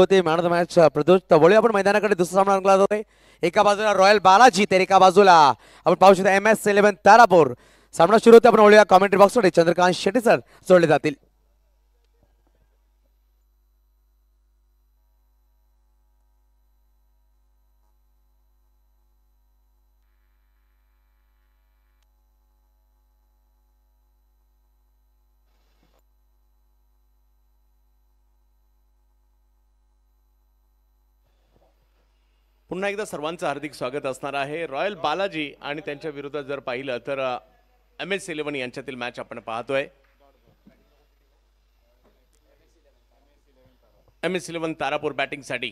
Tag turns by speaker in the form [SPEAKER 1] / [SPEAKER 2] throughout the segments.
[SPEAKER 1] होते man of the match Pradosh आपण मैदानाकडे दुसरा सामना रंगला जातोय एका बाजूला रॉयल बालाजी तर एका बाजूला आपण पाहू शकता एम एस इलेव्हन तारापूर सामना सुरू होते आपण ओळूया कॉमेंट्री बॉक्समध्ये चंद्रकांत शेट्टी सर सोडले जातील
[SPEAKER 2] पुन्हा एकदा सर्वांचं हार्दिक स्वागत असणार आहे रॉयल बालाजी आणि त्यांच्या विरोधात जर पाहिलं तर एम एस इलेव्हन यांच्यातील मॅच आपण पाहतोय एम एस इलेव्हन तारापूर बॅटिंगसाठी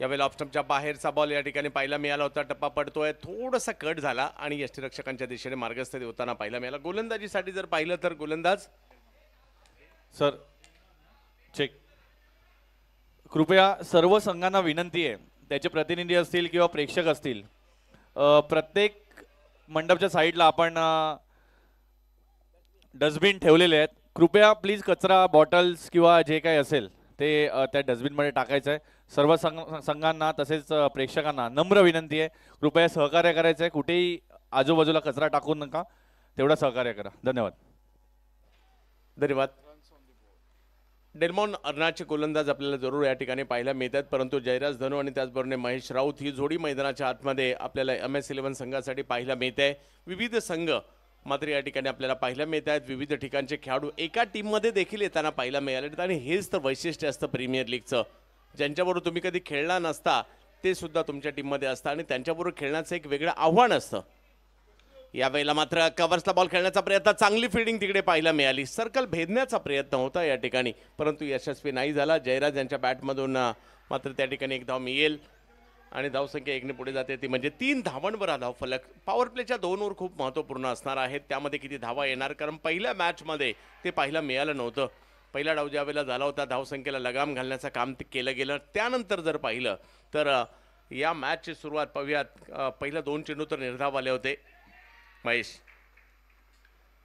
[SPEAKER 2] यावेळी ऑप्स्टमच्या बाहेरचा बॉल या ठिकाणी पाहिला मिळाला होता टप्पा पडतोय थोडासा कट झाला आणि यष्टीरक्षकांच्या दिशेने मार्गस्थ होताना पाहायला मिळाला
[SPEAKER 3] गोलंदाजीसाठी जर पाहिलं तर गोलंदाज सर चेक कृपया सर्व संघांना विनंती आहे त्याचे प्रतिनिधी असतील किंवा प्रेक्षक असतील प्रत्येक मंडपच्या साईडला आपण डस्टबिन ठेवलेले आहेत कृपया प्लीज कचरा बॉटल्स किंवा जे काही असेल ते त्या डस्टबिनमध्ये टाकायचं आहे सर्व संघांना तसेच प्रेक्षकांना नम्र विनंती आहे कृपया सहकार्य करायचं आहे कुठेही आजूबाजूला कचरा टाकू नका तेवढा सहकार्य करा धन्यवाद धन्यवाद डेलमॉन अर्णाचे
[SPEAKER 2] गोलंदाज आपल्याला जरूर या ठिकाणी पाहायला मिळतात परंतु जयराज धनू आणि त्याचबरोबर महेश राऊत ही जोडी मैदानाच्या आतमध्ये आपल्याला एम एस इलेव्हन संघासाठी पाहायला मिळत आहे विविध संघ मात्र या ठिकाणी आपल्याला पाहायला मिळत आहेत विविध ठिकाणचे खेळाडू एका टीममध्ये देखील येताना पाहायला मिळाले आणि हेच तर वैशिष्ट्य असतं प्रीमियर लीगचं ज्यांच्याबरोबर तुम्ही कधी खेळला नसता ते सुद्धा तुमच्या टीममध्ये असतं आणि त्यांच्याबरोबर खेळण्याचं एक वेगळं आव्हान असतं यावेळेला मात्र कवर्सला बॉल खेळण्याचा प्रयत्न चांगली फिल्डिंग तिकडे पाहायला मिळाली सर्कल भेदण्याचा प्रयत्न होता या ठिकाणी परंतु यशस्वी नाही झाला जयराज यांच्या बॅटमधून मात्र त्या ठिकाणी एक धाव मिळेल आणि धावसंख्या एकने पुढे जाते ती म्हणजे तीन धावांवर हा धाव फलक पॉवर प्लेच्या दोन खूप महत्त्वपूर्ण असणार आहेत त्यामध्ये किती धावा येणार कारण पहिल्या मॅचमध्ये ते पाहायला मिळालं नव्हतं पहिला डाव ज्या वेळेला झाला होता धावसंख्येला लगाम घालण्याचं काम ते केलं गेलं त्यानंतर जर पाहिलं तर या मॅचची सुरुवात पाहूयात पहिलं दोन चेंडू तर निर्धाव आले होते महेश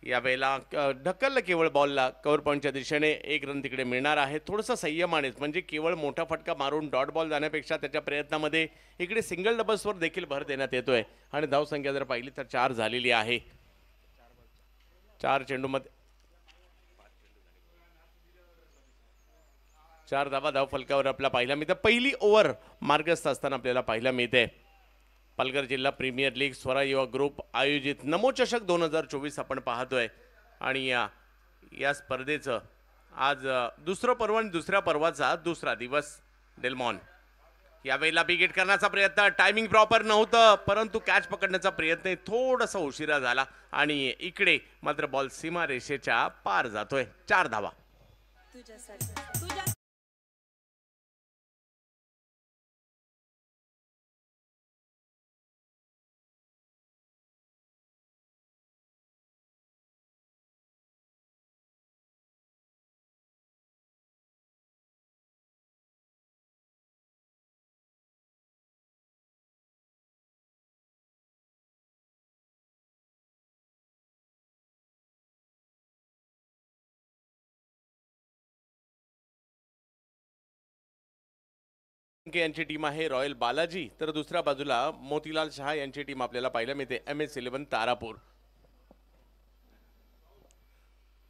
[SPEAKER 2] यावेळेला ढकललं केवळ बॉलला कव्हर पॉईंटच्या दिशेने एक रन तिकडे मिळणार आहे थोडंसं संयमानेच म्हणजे केवळ मोठा फटका मारून डॉट बॉल जाण्यापेक्षा त्याच्या प्रयत्नामध्ये इकडे सिंगल डबल्सवर देखील भर देण्यात येतोय आणि धावसंख्या जर पाहिली तर चार झालेली आहे चार चेंडूमध्ये चार धावा धाव फलकावर आपला पाहिला मिळतं पहिली ओव्हर मार्गस्थ असताना आपल्याला पाहायला मिळते पालघर जिल्हा प्रीमियर लीग स्वरा युवा ग्रुप आयोजित नमोचषक दोन हजार चोवीस आपण पाहतोय आणि या या स्पर्धेचं आज दुसरं पर्व आणि दुसऱ्या पर्वाचा दुसरा दिवस डेलमॉन यावेळेला बिगेट करण्याचा प्रयत्न टायमिंग प्रॉपर नव्हतं परंतु कॅच पकडण्याचा प्रयत्न थोडासा उशिरा झाला आणि इकडे मात्र
[SPEAKER 4] बॉल सीमा रेषेच्या पार जातोय चार धावा यांची टीम आहे रॉयल बालाजी तर दुसऱ्या बाजूला
[SPEAKER 2] मोतीलाल शहा यांची टीम आपल्याला पाहायला मिळते एम एस इलेव्हन तारापूर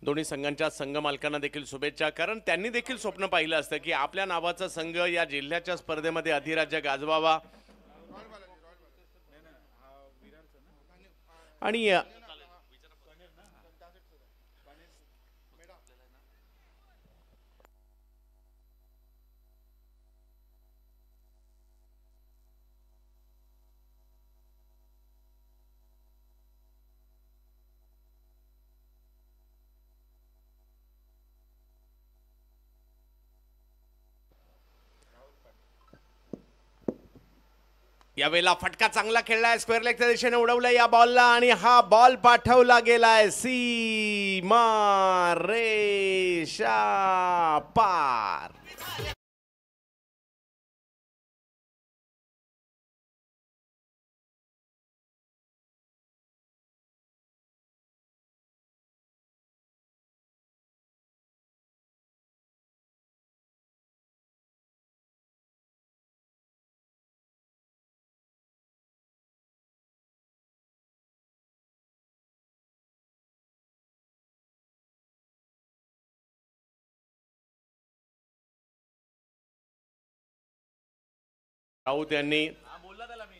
[SPEAKER 2] दोन्ही संघांच्या संघ मालकांना देखील शुभेच्छा कारण त्यांनी देखील स्वप्न पाहिलं असतं की आपल्या नावाचा संघ या जिल्ह्याच्या स्पर्धेमध्ये अधिराज्य गाजवावा आणि यावेळेला फटका चांगला खेळलाय स्क्वेअर लेगच्या दिशेने उडवलाय या बॉलला आणि हा बॉल पाठवला गेलाय
[SPEAKER 4] सी मा रे शा पार राऊत यांनी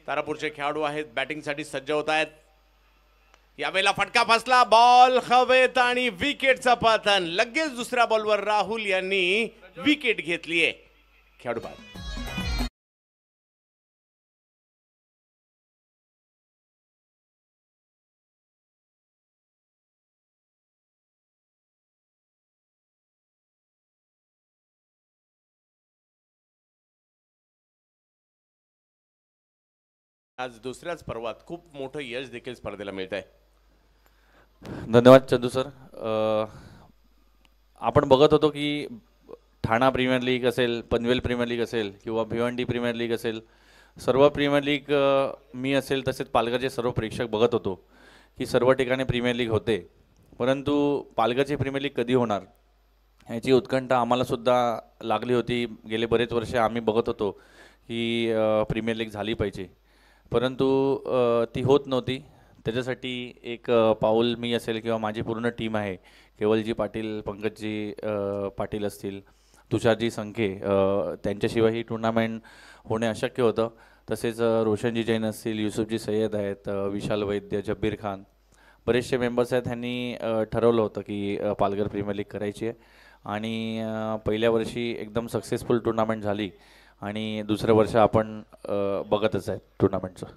[SPEAKER 2] तारापूरचे खेळाडू आहेत बॅटिंगसाठी सज्ज होत आहेत यावेळेला फटका फसला बॉल हवेत आणि विकेटचा पाथन लगेच दुसऱ्या बॉलवर राहुल यांनी विकेट
[SPEAKER 4] घेतलीये खेळाडू आज दुसऱ्याच पर्वात खूप मोठं यश देखील स्पर्धेला मिळत आहे धन्यवाद
[SPEAKER 3] चंदू सर आपण बघत होतो की ठाणा प्रीमियर लीग असेल पनवेल प्रीमियर लीग असेल किंवा भिवंडी प्रीमियर लीग असेल सर्व प्रीमियर लीग मी असेल तसेच पालघरचे सर्व प्रेक्षक बघत होतो की सर्व ठिकाणी प्रीमियर लीग होते परंतु पालघरची प्रीमियर लीग कधी होणार ह्याची उत्कंठा आम्हालासुद्धा लागली होती गेले बरेच वर्ष आम्ही बघत होतो की प्रीमियर लीग झाली पाहिजे परंतु ती होत नव्हती त्याच्यासाठी एक पाऊल मी असेल किंवा माझी पूर्ण टीम आहे केवलजी पाटील पंकजजी पाटील असतील तुषारजी संखे त्यांच्याशिवाय ही टुर्नामेंट होणे अशक्य होतं तसेच रोशनजी जैन असतील युसुफजी सय्यद आहेत विशाल वैद्य जब्बीर खान बरेचसे मेंबर्स आहेत त्यांनी ठरवलं होतं की पालघर प्रीमियर लीग करायची आहे आणि पहिल्या वर्षी एकदम सक्सेसफुल टुर्नामेंट झाली आणि दुसरं वर्ष आपण बघतच आहे टुर्नामेंटचं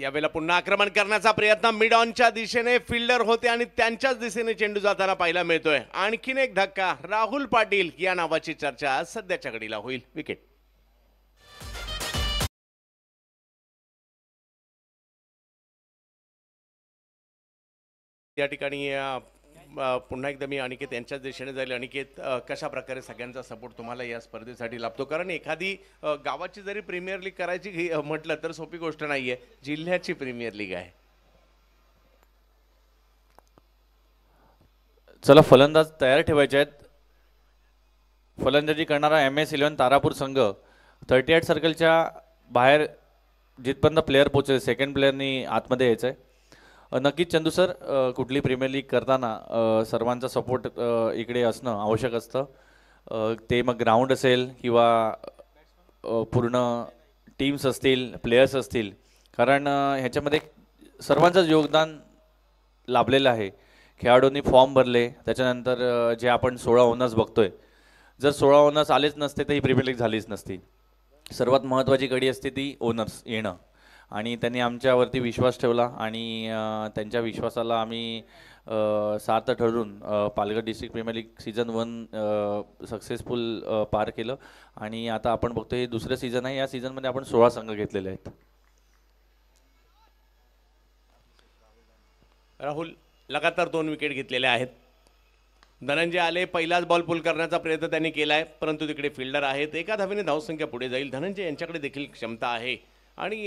[SPEAKER 2] यावेळेला पुन्हा आक्रमण करण्याचा प्रयत्न मिड ऑनच्या दिशेने फिल्डर होते आणि त्यांच्याच दिशेने चेंडू जाताना पाहायला मिळतोय आणखीन एक धक्का राहुल पाटील या नावाची चर्चा
[SPEAKER 4] सध्याच्या घडीला होईल विकेट या ठिकाणी
[SPEAKER 2] पुन्हा एकदा मी अनिकेत यांच्याच दिशेने जाईल अनिकेत कशा प्रकारे सगळ्यांचा सपोर्ट तुम्हाला या स्पर्धेसाठी लाभतो कारण एखादी गावाची जरी प्रीमियर लीग करायची म्हटलं तर सोपी गोष्ट नाही
[SPEAKER 3] आहे जिल्ह्याची प्रीमियर लीग आहे चला फलंदाज तयार ठेवायचे आहेत फलंदाजी करणारा एम एस इलेव्हन तारापूर संघ थर्टी एट सर्कलच्या बाहेर जिथपर्यंत प्लेअर पोचेल सेकंड प्लेअरनी आतमध्ये यायचं आहे नक्कीच चंदू सर कुठली प्रीमियर लीग करताना सर्वांचा सपोर्ट इकडे असणं आवश्यक असतं ते मग ग्राउंड असेल किंवा पूर्ण टीम्स असतील प्लेयर्स असतील कारण ह्याच्यामध्ये सर्वांचंच योगदान लाभलेलं आहे खेळाडूंनी फॉर्म भरले त्याच्यानंतर जे आपण सोळा ओनर्स बघतोय जर सोळा ओनर्स आलेच नसते तर ही प्रीमियर लीग झालीच नसती सर्वात महत्त्वाची कडी असते ती ओनर्स येणं आणि त्यांनी आमच्यावरती विश्वास ठेवला आणि त्यांच्या विश्वासाला आम्ही सार्थ ठरून Palghar district premier league season one successful पार केलं आणि आता आपण बघतो हे दुसरं सीझन आहे या सीझनमध्ये आपण सोळा संघ घेतलेले आहेत
[SPEAKER 2] राहुल लगातार दोन विकेट घेतलेले आहेत धनंजय आले पहिलाच बॉल पुल करण्याचा प्रयत्न त्यांनी केला आहे परंतु तिकडे फिल्डर आहेत एका धावीने धावसंख्या पुढे जाईल धनंजय यांच्याकडे देखील क्षमता आहे आणि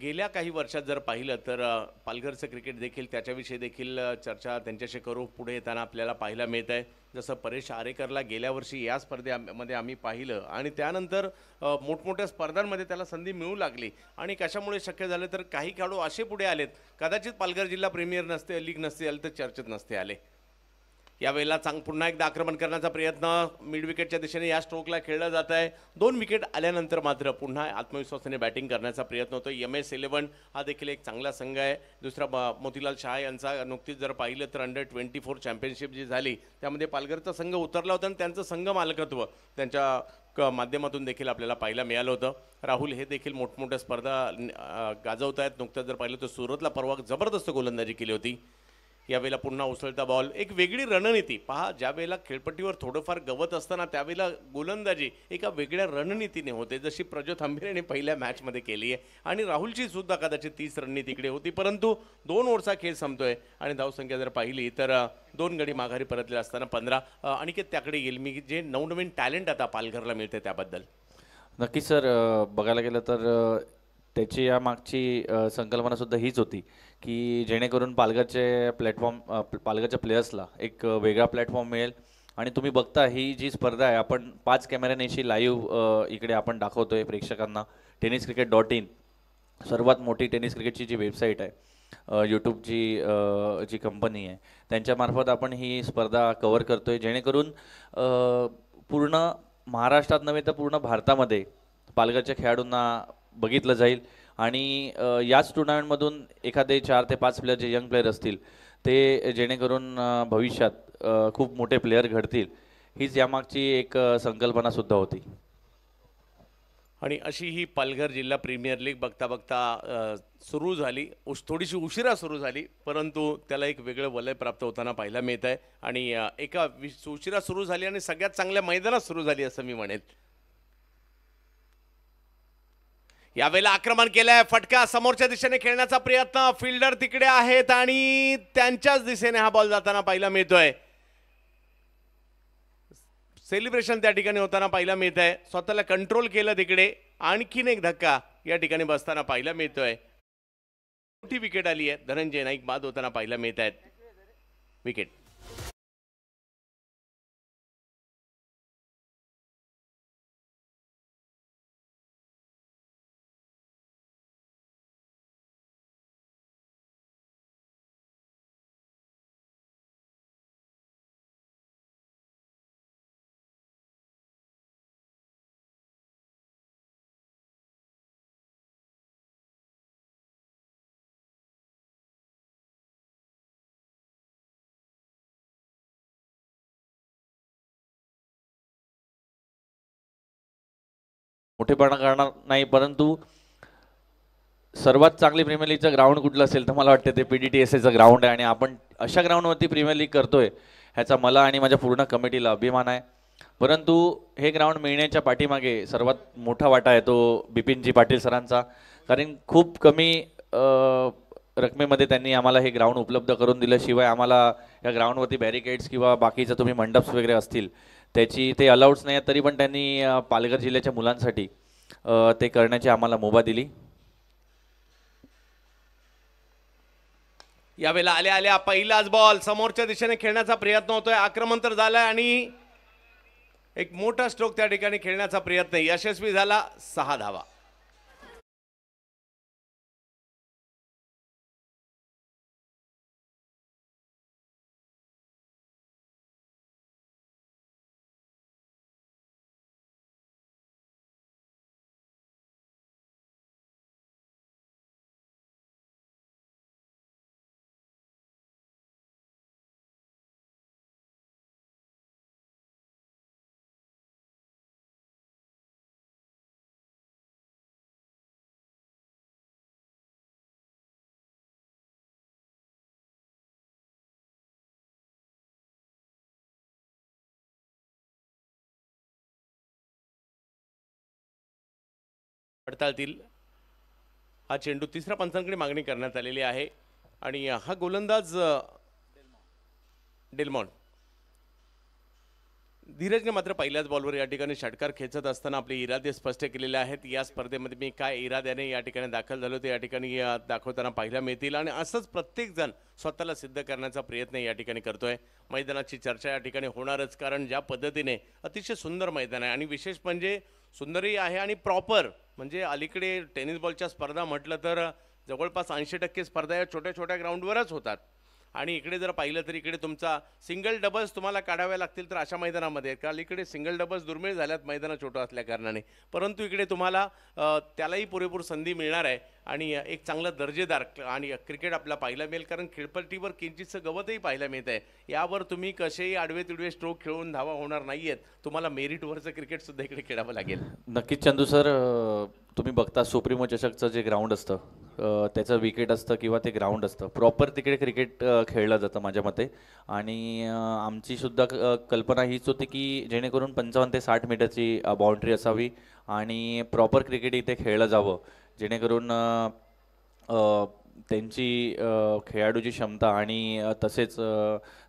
[SPEAKER 2] गेल्या काही वर्षात जर पाहिलं तर पालघरचं क्रिकेट देखील त्याच्याविषयी देखील चर्चा त्यांच्याशी करू पुढे येताना आपल्याला पाहायला मिळत आहे जसं परेश आरेकरला गेल्या वर्षी या स्पर्धेमध्ये आम्ही पाहिलं आणि त्यानंतर मोठमोठ्या स्पर्धांमध्ये त्याला संधी मिळू लागली आणि कशामुळे शक्य झालं तर काही खेळाडू असे पुढे आलेत कदाचित पालघर जिल्हा प्रीमियर नसते लीग नसते आले तर चर्चेत नसते आले या वेळेला चांग पुन्हा एकदा आक्रमण करण्याचा प्रयत्न मिड विकेटच्या दिशेने या स्ट्रोकला खेळला जात आहे दोन विकेट आल्यानंतर मात्र पुन्हा आत्मविश्वासाने बॅटिंग करण्याचा प्रयत्न होतो एम एस इलेवन हा देखील एक चांगला संघ आहे दुसरा मोतीलाल शाह यांचा नुकतीच जर पाहिलं तर अंडर ट्वेंटी फोर चॅम्पियनशिप जी झाली त्यामध्ये पालघरचा संघ उतरला होता आणि त्यांचं संघ मालकत्व त्यांच्या क माध्यमातून देखील आपल्याला पाहायला मिळालं होतं राहुल हे देखील मोठमोठ्या स्पर्धा गाजवत आहेत नुकत्याच जर पाहिलं तर सुरतला परवा जबरदस्त गोलंदाजी केली होती यावेळेला पुन्हा उसळता बॉल एक वेगळी रणनीती पहा वेळेला खेळपट्टीवर थोडंफार गवत असताना त्यावेळेला गोलंदाजी एका वेगळ्या रणनीतीने होते जशी प्रज्योत आंबेरेने पहिल्या मॅचमध्ये केली आहे आणि राहुलची सुद्धा कदाचित तीस रणनीती इकडे होती परंतु दोन वर्षा खेळ संपतोय आणि धावसंख्या जर पाहिली तर दोन गडी माघारी परतले असताना पंधरा अनिकेत त्याकडे येईल मी जे नवनवीन टॅलेंट आता पालघरला
[SPEAKER 3] मिळते त्याबद्दल नक्की सर बघायला गेलं तर त्याची या मागची संकल्पनासुद्धा हीच होती की जेणेकरून पालघरचे प्लॅटफॉर्म पालघरच्या प्लेयर्सला एक वेगळा प्लॅटफॉर्म मिळेल आणि तुम्ही बघता ही जी स्पर्धा आहे आपण पाच कॅमेऱ्यानेशी लाईव्ह इकडे आपण दाखवतो आहे प्रेक्षकांना टेनिस क्रिकेट डॉट इन सर्वात मोठी टेनिस क्रिकेटची जी वेबसाईट आहे यूट्यूबची जी कंपनी आहे त्यांच्यामार्फत आपण ही स्पर्धा कवर करतो आहे जेणेकरून पूर्ण महाराष्ट्रात नव्हे तर पूर्ण भारतामध्ये पालघरच्या खेळाडूंना बघितलं जाईल आणि याच टुर्नामेंटमधून एखादे चार ते पाच प्लेयर जे यंग प्लेयर असतील ते जेणेकरून भविष्यात खूप मोठे प्लेयर घडतील हीच यामागची एक संकल्पना सुद्धा होती
[SPEAKER 2] आणि अशी ही पालघर जिल्हा प्रीमियर लीग बघता बघता सुरू झाली उश थोडीशी उशिरा सुरू झाली परंतु त्याला एक वेगळं वलय प्राप्त होताना पाहायला मिळत आहे आणि एका उशिरा सुरू झाली आणि सगळ्यात चांगल्या मैदानात सुरू झाली असं मी म्हणेन यावेळेला आक्रमण केलंय फटका समोरच्या दिशेने खेळण्याचा प्रयत्न फिल्डर तिकडे आहेत आणि त्यांच्याच दिशेने हा बॉल जाताना पाहायला मिळतोय सेलिब्रेशन त्या ठिकाणी होताना पाहायला मिळत आहे स्वतःला कंट्रोल केलं तिकडे आणखीन एक धक्का या ठिकाणी बसताना पाहायला मिळतोय
[SPEAKER 4] मोठी विकेट आली आहे धनंजय नाईक बाद होताना पाहायला मिळत आहेत विकेट मोठेपणा करणार नाही परंतु सर्वात
[SPEAKER 3] चांगली प्रीमियर लीगचं ग्राउंड कुठलं असेल तर मला वाटतं ते पी डी टी एस एचं ग्राउंड आहे आणि आपण अशा ग्राउंडवरती प्रीमियर लीग करतोय ह्याचा मला आणि माझ्या पूर्ण कमिटीला अभिमान आहे परंतु हे ग्राउंड मिळण्याच्या पाठीमागे सर्वात मोठा वाटा आहे तो बिपिनजी पाटील सरांचा कारण खूप कमी रकमेमध्ये त्यांनी आम्हाला हे ग्राउंड उपलब्ध करून दिलं शिवाय आम्हाला या ग्राउंडवरती बॅरिकेड्स किंवा बाकीचं तुम्ही मंडप्स वगैरे असतील त्याची ते अलाउड्स नाही तरी पण त्यांनी पालघर जिल्ह्याच्या मुलांसाठी ते करण्याची आम्हाला मुभा दिली
[SPEAKER 2] यावेळेला आले आले पहिलाच बॉल समोरच्या दिशेने खेळण्याचा प्रयत्न होतोय आक्रमण तर झालाय आणि एक मोठा स्ट्रोक त्या ठिकाणी
[SPEAKER 4] खेळण्याचा प्रयत्न यशस्वी झाला सहा धावा पडताळतील हा चेंडू
[SPEAKER 2] तिसऱ्या पंचांकडे मागणी करण्यात आलेली आहे आणि हा गोलंदाज डेलमॉन धीरजने मात्र पहिल्याच बॉलवर या ठिकाणी षटकार खेचत असताना आपले इरादे स्पष्ट केलेले आहेत या स्पर्धेमध्ये मी काय इराद्याने या ठिकाणी दाखल झालो ते या ठिकाणी दाखवताना पाहायला मिळतील आणि असंच प्रत्येकजण स्वतःला सिद्ध करण्याचा प्रयत्न या ठिकाणी करतोय मैदानाची चर्चा या ठिकाणी होणारच कारण ज्या पद्धतीने अतिशय सुंदर मैदान आहे आणि विशेष म्हणजे सुंदरही आहे आणि प्रॉपर म्हणजे अलीकडे टेनिस बॉलच्या स्पर्धा म्हटलं तर जवळपास ऐंशी टक्के स्पर्धा या छोट्या छोट्या ग्राउंडवरच होतात आणि इकडे जर पाहिलं तर इकडे तुमचा सिंगल डबल्स तुम्हाला काढाव्या लागतील तर अशा मैदानामध्ये कारण अलीकडे सिंगल डबल्स दुर्मिळ झाल्यात मैदानं छोटं असल्याकारणाने परंतु इकडे तुम्हाला त्यालाही पुरेपूर संधी मिळणार आहे आणि एक चांगला दर्जेदार आणि क्रिकेट आपला पाहायला मिळेल कारण खेळपट्टीवर किंचितचं गवतही पाहायला मिळत आहे यावर तुम्ही कसेही आडवे तिडवे स्ट्रोक खेळून धावा होणार नाही आहेत तुम्हाला मेरिटवरचं क्रिकेटसुद्धा इकडे खेळावं लागेल
[SPEAKER 3] नक्कीच चंदू सर तुम्ही बघता सुप्रीमो चषकचं जे ग्राउंड असतं त्याचं विकेट असतं किंवा ते ग्राउंड असतं प्रॉपर तिकडे क्रिकेट खेळलं जातं माझ्या मते आणि आमची सुद्धा कल्पना हीच होती की जेणेकरून पंचावन्न ते साठ मीटरची बाउंड्री असावी आणि प्रॉपर क्रिकेट इथे खेळलं जावं जेणेकरून त्यांची खेळाडूची क्षमता आणि तसेच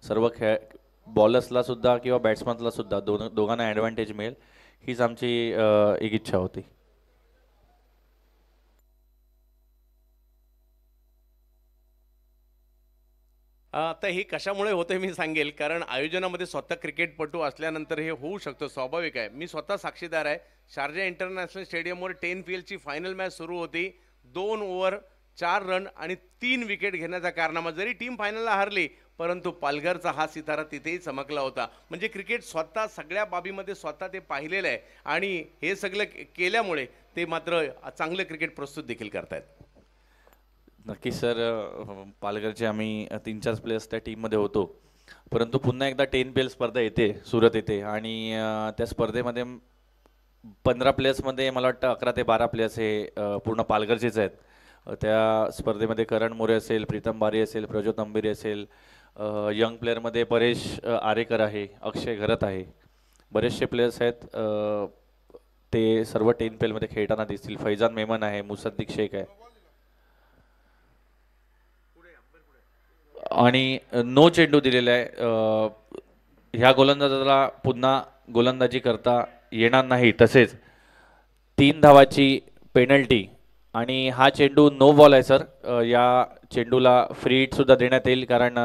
[SPEAKER 3] सर्व खेळ बॉलर्सला सुद्धा किंवा बॅट्समनला सुद्धा दोन दोघांना ॲडव्हान्टेज मिळेल हीच आमची एक इच्छा होती
[SPEAKER 2] आता हे कशामुळे होते मी सांगेल कारण आयोजनामध्ये स्वतः क्रिकेटपटू असल्यानंतर हे होऊ शकतं स्वाभाविक आहे मी स्वतः साक्षीदार आहे शारजा इंटरनॅशनल स्टेडियमवर टेन एलची फायनल मॅच सुरू होती दोन ओव्हर चार रन आणि तीन विकेट घेण्याचा कारणामा जरी टीम फायनलला हरली परंतु पालघरचा हा सितारा तिथेही चमकला होता म्हणजे क्रिकेट स्वतः सगळ्या बाबीमध्ये स्वतः ते पाहिलेलं आहे आणि हे सगळं केल्यामुळे ते मात्र चांगलं क्रिकेट प्रस्तुत देखील करतायत
[SPEAKER 3] नक्की सर पालघरचे आम्ही तीन चार प्लेयर्स त्या टीममध्ये होतो परंतु पुन्हा एकदा टेन पी एल स्पर्धा येते सुरत येते आणि त्या स्पर्धेमध्ये पंधरा प्लेयर्समध्ये मला वाटतं अकरा ते बारा प्लेयर्स हे पूर्ण पालघरचेच आहेत त्या स्पर्धेमध्ये करण मोरे असेल प्रीतम बारी असेल प्रज्योत अंबिरी असेल यंग प्लेअरमध्ये परेश आरेकर आहे अक्षय घरत आहे बरेचसे प्लेयर्स आहेत ते सर्व टेन पी एलमध्ये खेळताना दिसतील फैजान मेमन आहे मुसद्दीक शेख आहे आणि नो चेंडू दिलेला आहे ह्या गोलंदाजाला पुन्हा गोलंदाजी करता येणार नाही तसेच तीन धावाची पेनल्टी आणि हा चेंडू नो बॉल आहे सर या चेंडूला फ्री सुद्धा देण्यात येईल कारण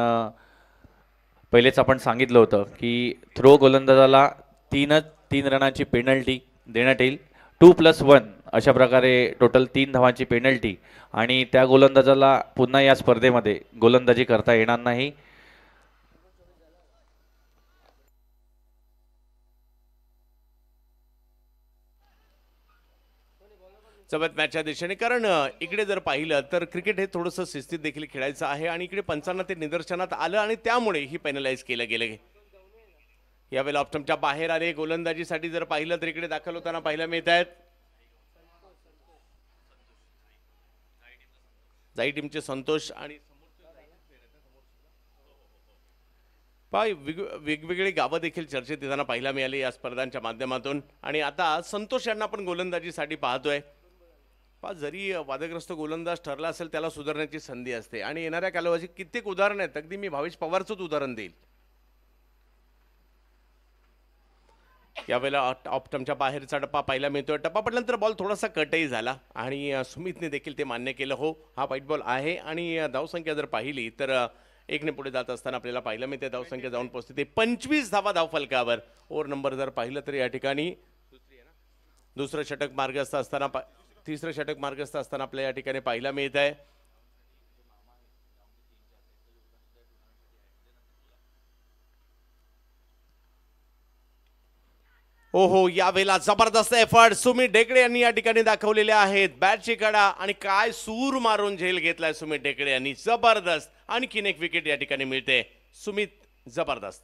[SPEAKER 3] पहिलेच आपण सांगितलं होतं की थ्रो गोलंदाजाला तीनच तीन रनाची पेनल्टी देण्यात येईल टू प्लस वन अशा प्रकारे टोटल तीन धावांची पेनल्टी आणि त्या गोलंदाजाला पुन्हा या स्पर्धेमध्ये गोलंदाजी करता येणार नाही
[SPEAKER 2] चवत मॅचच्या दिशेने कारण इकडे जर पाहिलं तर क्रिकेट हे थोडंसं शिस्तीत देखील खेळायचं आहे आणि इकडे पंचांना ते निदर्शनात आलं आणि त्यामुळे ही पेनलाइज केलं गेलं यावेळी ऑप्टमच्या बाहेर आले गोलंदाजीसाठी जर पाहिलं तर इकडे दाखल होताना पाहायला मिळत आहेत जाई टीमचे संतोष आणि पाय वेग वेगवेगळी गावं देखील चर्चेत येताना पाहायला मिळाली या स्पर्धांच्या माध्यमातून आणि आता संतोष यांना आपण गोलंदाजीसाठी पाहतोय पा जरी वादग्रस्त गोलंदाज ठरला असेल त्याला सुधारण्याची संधी असते आणि येणाऱ्या कालावधीत कित्येक उदाहरण आहेत अगदी मी भावेश पवारचंच उदाहरण देईल यावेळेला ऑप्टमच्या बाहेरचा टप्पा पाहायला मिळतोय टप्पा पडल्यानंतर बॉल थोडासा कटही झाला आणि सुमितने देखील ते मान्य केलं हो हा व्हाईट बॉल आहे आणि धावसंख्या जर पाहिली तर एकने पुढे जात असताना आपल्याला पाहिलं मिळते धावसंख्या जाऊन पोहोचते ते पंचवीस धावा फलकावर ओव्हर नंबर जर पाहिलं तर या ठिकाणी दुसरं षटक मार्गस्थ असताना तिसरं षटक मार्गस्थ असताना आपल्याला या ठिकाणी पाहायला मिळत आहे हो हो यावेळेला जबरदस्त एफर्ट सुमित ढेकडे यांनी या ठिकाणी दाखवलेले आहेत बॅटची कडा आणि काय सूर मारून झेल घेतलाय सुमित ढेकडे यांनी जबरदस्त आणखीन एक विकेट या ठिकाणी मिळते सुमित
[SPEAKER 4] जबरदस्त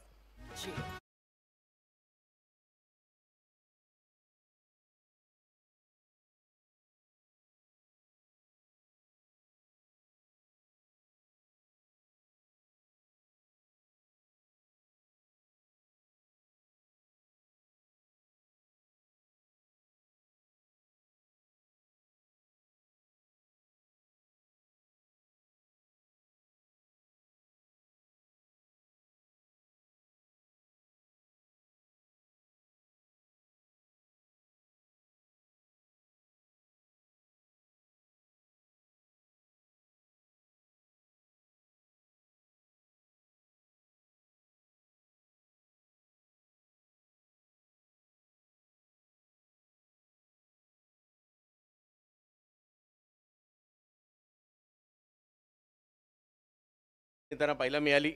[SPEAKER 4] त्यांना पाहायला मिळाली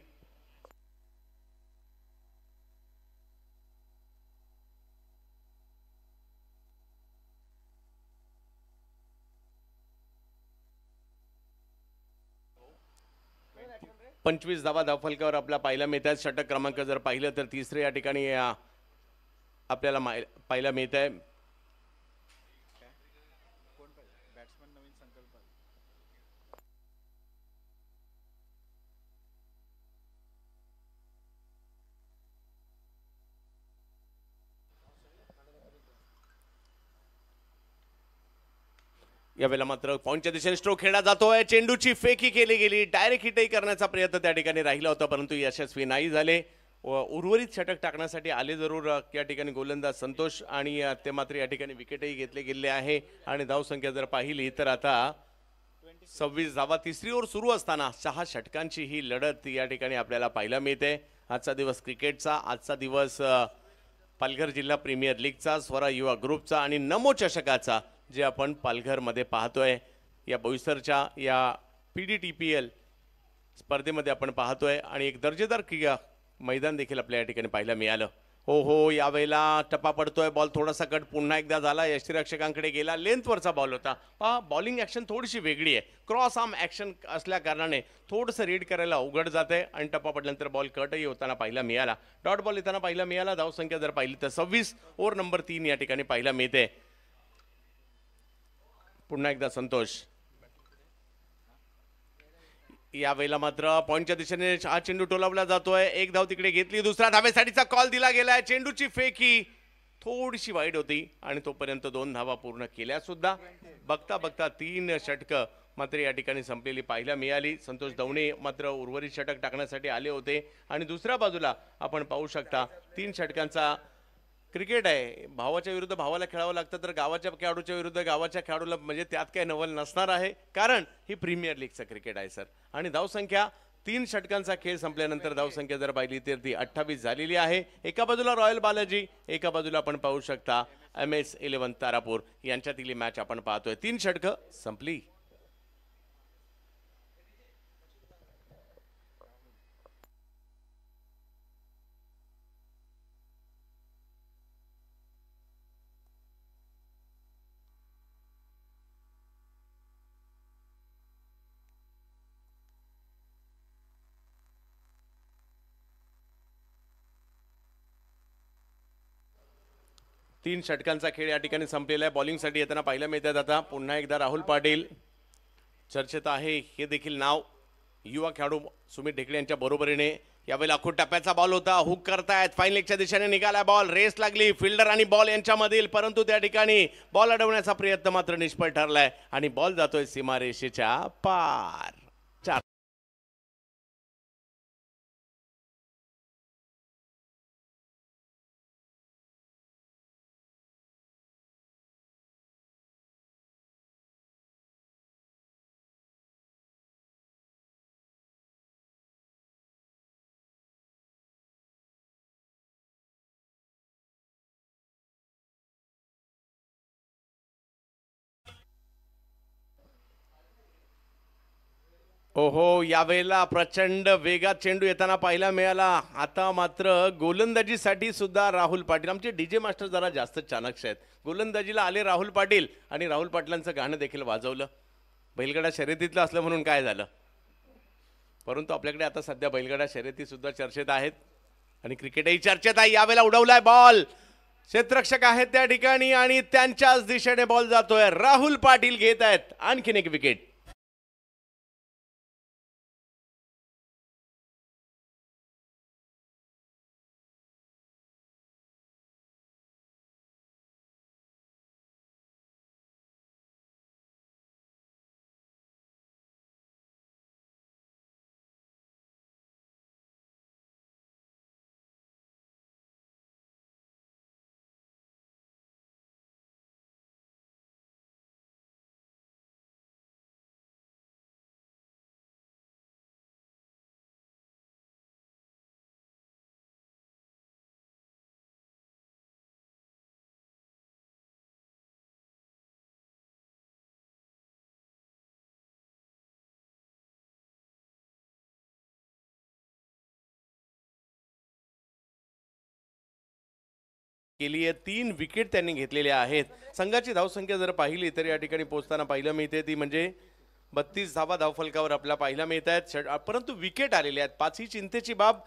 [SPEAKER 2] पंचवीस धावा धावफलकावर आपल्याला पाहायला मिळत आहेत षटक क्रमांक जर पाहिलं तर तिसरे या ठिकाणी आपल्याला पाहायला मिळत आहे यावेळेला मात्र पॉईंटच्या दिशेने स्ट्रोक खेळला जातोय चेंडूची फेकी केली गेली डायरेक्ट हिटही करण्याचा प्रयत्न त्या ठिकाणी राहिला होता परंतु यशस्वी नाही झाले उर्वरित षटक टाकण्यासाठी आले जरूर या ठिकाणी गोलंदाज संतोष आणि ते मात्र या ठिकाणी विकेटही घेतले गेले आहे आणि धावसंख्या जर पाहिली तर आता सव्वीस धावा तिसरी ओर सुरू असताना सहा षटकांची ही लढत या ठिकाणी आपल्याला पाहायला मिळते आजचा दिवस क्रिकेटचा आजचा दिवस पालघर जिल्हा प्रीमियर लीगचा स्वरा युवा ग्रुपचा आणि नमो चषकाचा जे आपण पालघरमध्ये पाहतो आहे या बोईसरच्या या P D T P L स्पर्धेमध्ये आपण पाहतो आहे आणि एक दर्जेदार क्रिया मैदान देखील आपल्या या ठिकाणी पाहायला मिळालं हो हो यावेळेला टप्पा पडतोय बॉल थोडासा कट पुन्हा एकदा झाला यष्टीरक्षकांकडे गेला लेंथवरचा बॉल होता पहा बॉलिंग ॲक्शन थोडीशी वेगळी आहे क्रॉस आर्म ॲक्शन कारणाने थोडंसं रीड करायला अवघड जात आहे आणि टप्पा पडल्यानंतर बॉल कटही होताना पाहायला मिळाला डॉट बॉल येताना पाहायला मिळाला धावसंख्या जर पाहिली तर सव्वीस ओव्हर नंबर तीन या ठिकाणी पाहायला मिळते पुन्हा एकदा संतोष यावेळेला मात्र पॉईंटच्या दिशेने हा चेंडू टोलावला जातोय एक धाव तिकडे घेतली दुसऱ्या धावेसाठीचा कॉल दिला गेलाय चेंडूची फेकी थोडीशी वाईट होती आणि तोपर्यंत दोन धावा पूर्ण केल्या सुद्धा बघता बघता तीन षटक मात्र या ठिकाणी संपलेली पाहायला मिळाली संतोष दवणे मात्र उर्वरित षटक टाकण्यासाठी आले होते आणि दुसऱ्या बाजूला आपण पाहू शकता तीन षटकांचा क्रिकेट आहे भावाच्या विरुद्ध भावाला खेळावं लागतं तर गावाच्या खेळाडूच्या विरुद्ध गावाच्या खेळाडूला म्हणजे त्यात काही नवल नसणार आहे कारण ही प्रीमियर लीगचं क्रिकेट आहे सर आणि धावसंख्या तीन षटकांचा खेळ संपल्यानंतर धावसंख्या जर पाहिली तर ती अठ्ठावीस झालेली आहे एका बाजूला रॉयल बालाजी एका बाजूला आपण पाहू शकता एम एस इलेव्हन तारापूर यांच्यातील मॅच आपण पाहतोय तीन षटकं संपली तीन षटकांचा खेळ या ठिकाणी संपलेला आहे बॉलिंगसाठी येताना पाहायला मिळतात आता पुन्हा एकदा राहुल पाटील चर्चेत आहे हे देखील नाव युवा खेळाडू सुमित ढेकळे यांच्या बरोबरीने यावेळी अखो टप्प्याचा बॉल होता हुक करतायत फाईन लेगच्या दिशेने निघाला बॉल रेस लागली फिल्डर आणि बॉल यांच्यामधील परंतु त्या ठिकाणी बॉल अडवण्याचा प्रयत्न मात्र निष्फळ ठरलाय आणि बॉल जातोय सीमारेषेच्या
[SPEAKER 4] पार
[SPEAKER 2] हो यावेळेला प्रचंड वेगात चेंडू येताना पाहिला मिळाला आता मात्र गोलंदाजीसाठी सुद्धा राहुल पाटील आमचे डीजे मास्टर जरा जास्त चाणक्ष आहेत गोलंदाजीला आले राहुल पाटील आणि राहुल पाटलांचं गाणं देखील वाजवलं बैलगडा शर्यतीतलं असलं म्हणून काय झालं परंतु आपल्याकडे आता सध्या बैलगडा सुद्धा चर्चेत आहेत आणि क्रिकेटही चर्चेत आहे यावेळेला उडवलाय बॉल क्षेत्रक्षक आहेत त्या ठिकाणी आणि
[SPEAKER 4] त्यांच्याच दिशेने बॉल जातोय राहुल पाटील घेत आहेत आणखीन एक विकेट केली आहे तीन विकेट त्यांनी घेतलेल्या
[SPEAKER 2] आहेत संघाची धावसंख्या जर पाहिली तर या ठिकाणी पोहोचताना पाहिलं मिळते ती म्हणजे बत्तीस धावा धावफलकावर आपल्याला पाहायला मिळत आहेत षट परंतु विकेट आलेले आहेत ही चिंतेची बाब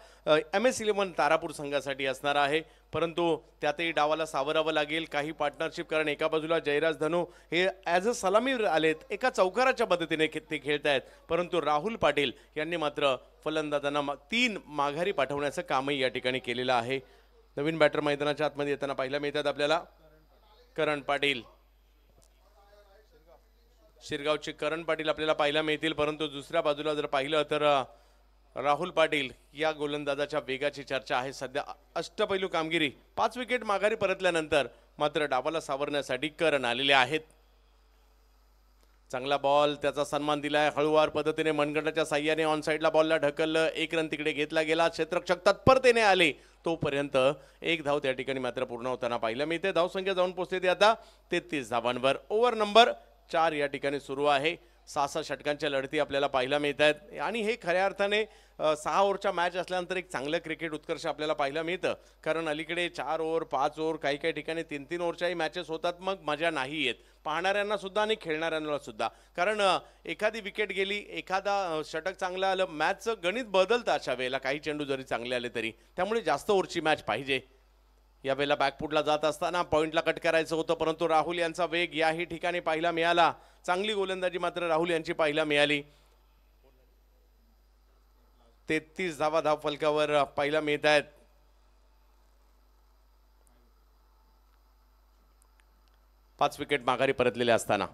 [SPEAKER 2] एम एस इलेव्हन तारापूर संघासाठी असणार आहे परंतु त्यातही डावाला सावरावं लागेल काही पार्टनरशिप कारण एका बाजूला जयराज धनू हे ॲज अ सलामी आलेत एका चौकाराच्या पद्धतीने ते खेळत आहेत परंतु राहुल पाटील यांनी मात्र फलंदाजांना तीन माघारी पाठवण्याचं कामही या ठिकाणी केलेलं आहे नवीन बॅटर मैदानाच्या आतमध्ये येताना पाहायला मिळतात आपल्याला करण पाटील शिरगावचे करण पाटील आपल्याला पाहायला मिळतील परंतु दुसऱ्या बाजूला जर पाहिलं तर राहुल पाटील या गोलंदाजाच्या वेगाची चर्चा आहे सध्या अष्टपैलू कामगिरी पाच विकेट माघारी परतल्यानंतर मात्र डावाला सावरण्यासाठी करण आलेले आहेत चांगला बॉल त्याचा सन्मान दिलाय हळूवार पद्धतीने मनगटाच्या साह्याने ऑन साईडला बॉलला ढकललं एक रन तिकडे घेतला गेला क्षेत्रक्षक तत्परतेने आले तोपर्यंत एक धाव त्या ठिकाणी मात्र पूर्ण होताना पाहिलं मी ते धावसंख्या जाऊन पोहोचते ते आता तेहतीस धावांवर ओव्हर नंबर चार या ठिकाणी सुरू आहे सहा सहा षटकांच्या लढती आपल्याला पाहायला मिळत आहेत आणि हे खऱ्या अर्थाने सहा ओव्हरच्या मॅच असल्यानंतर एक चांगलं क्रिकेट उत्कर्ष आपल्याला पाहायला मिळतं कारण अलीकडे चार ओव्हर पाच ओव्हर काही काही ठिकाणी तीन तीन ओव्हरच्याही मॅचेस होतात मग मजा नाही येत पाहणाऱ्यांना सुद्धा आणि खेळणाऱ्यांना सुद्धा कारण एखादी विकेट गेली एखादा षटक चांगलं आलं मॅचचं गणित बदलतं अशा वेळेला काही चेंडू जरी चांगले आले तरी त्यामुळे जास्त ओव्हरची मॅच पाहिजे या वेळेला ला जात असताना पॉईंटला कट करायचं होतं परंतु राहुल यांचा वेग याही ठिकाणी पाहायला मिळाला चांगली गोलंदाजी मात्र राहुल यांची पाहायला मिळाली तेहतीस धावा धाव फलकावर पाहायला मिळत आहेत पाच विकेट माघारी परतलेले असताना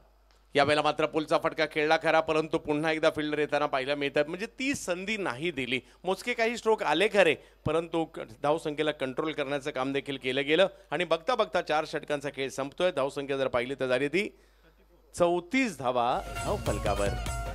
[SPEAKER 2] यावेळेला मात्र पुलचा फटका खेळला खरा परंतु पुन्हा एकदा फिल्डर येताना पाहायला मिळतात म्हणजे ती संधी नाही दिली मोजके काही स्ट्रोक आले खरे परंतु धावसंख्येला कंट्रोल करण्याचं काम देखील केलं गेलं आणि बघता बघता चार षटकांचा खेळ संपतोय
[SPEAKER 4] धावसंख्या जर पाहिली तर झाली ती चौतीस धावा धाव फलकावर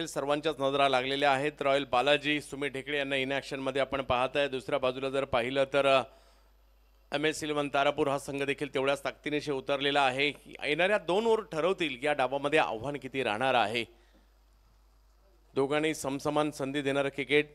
[SPEAKER 4] देखील सर्वांच्याच नजरा लागलेल्या आहेत रॉयल बालाजी सुमित ढेकळे यांना इन
[SPEAKER 2] ॲक्शनमध्ये आपण पाहत आहे दुसऱ्या बाजूला जर पाहिलं तर एम एस इलेवन तारापूर हा संघ देखील तेवढ्याच ताकदीनेशी उतरलेला आहे येणाऱ्या दोन ओर ठरवतील या डावामध्ये आव्हान किती राहणार आहे दोघांनी समसमान संधी देणारं क्रिकेट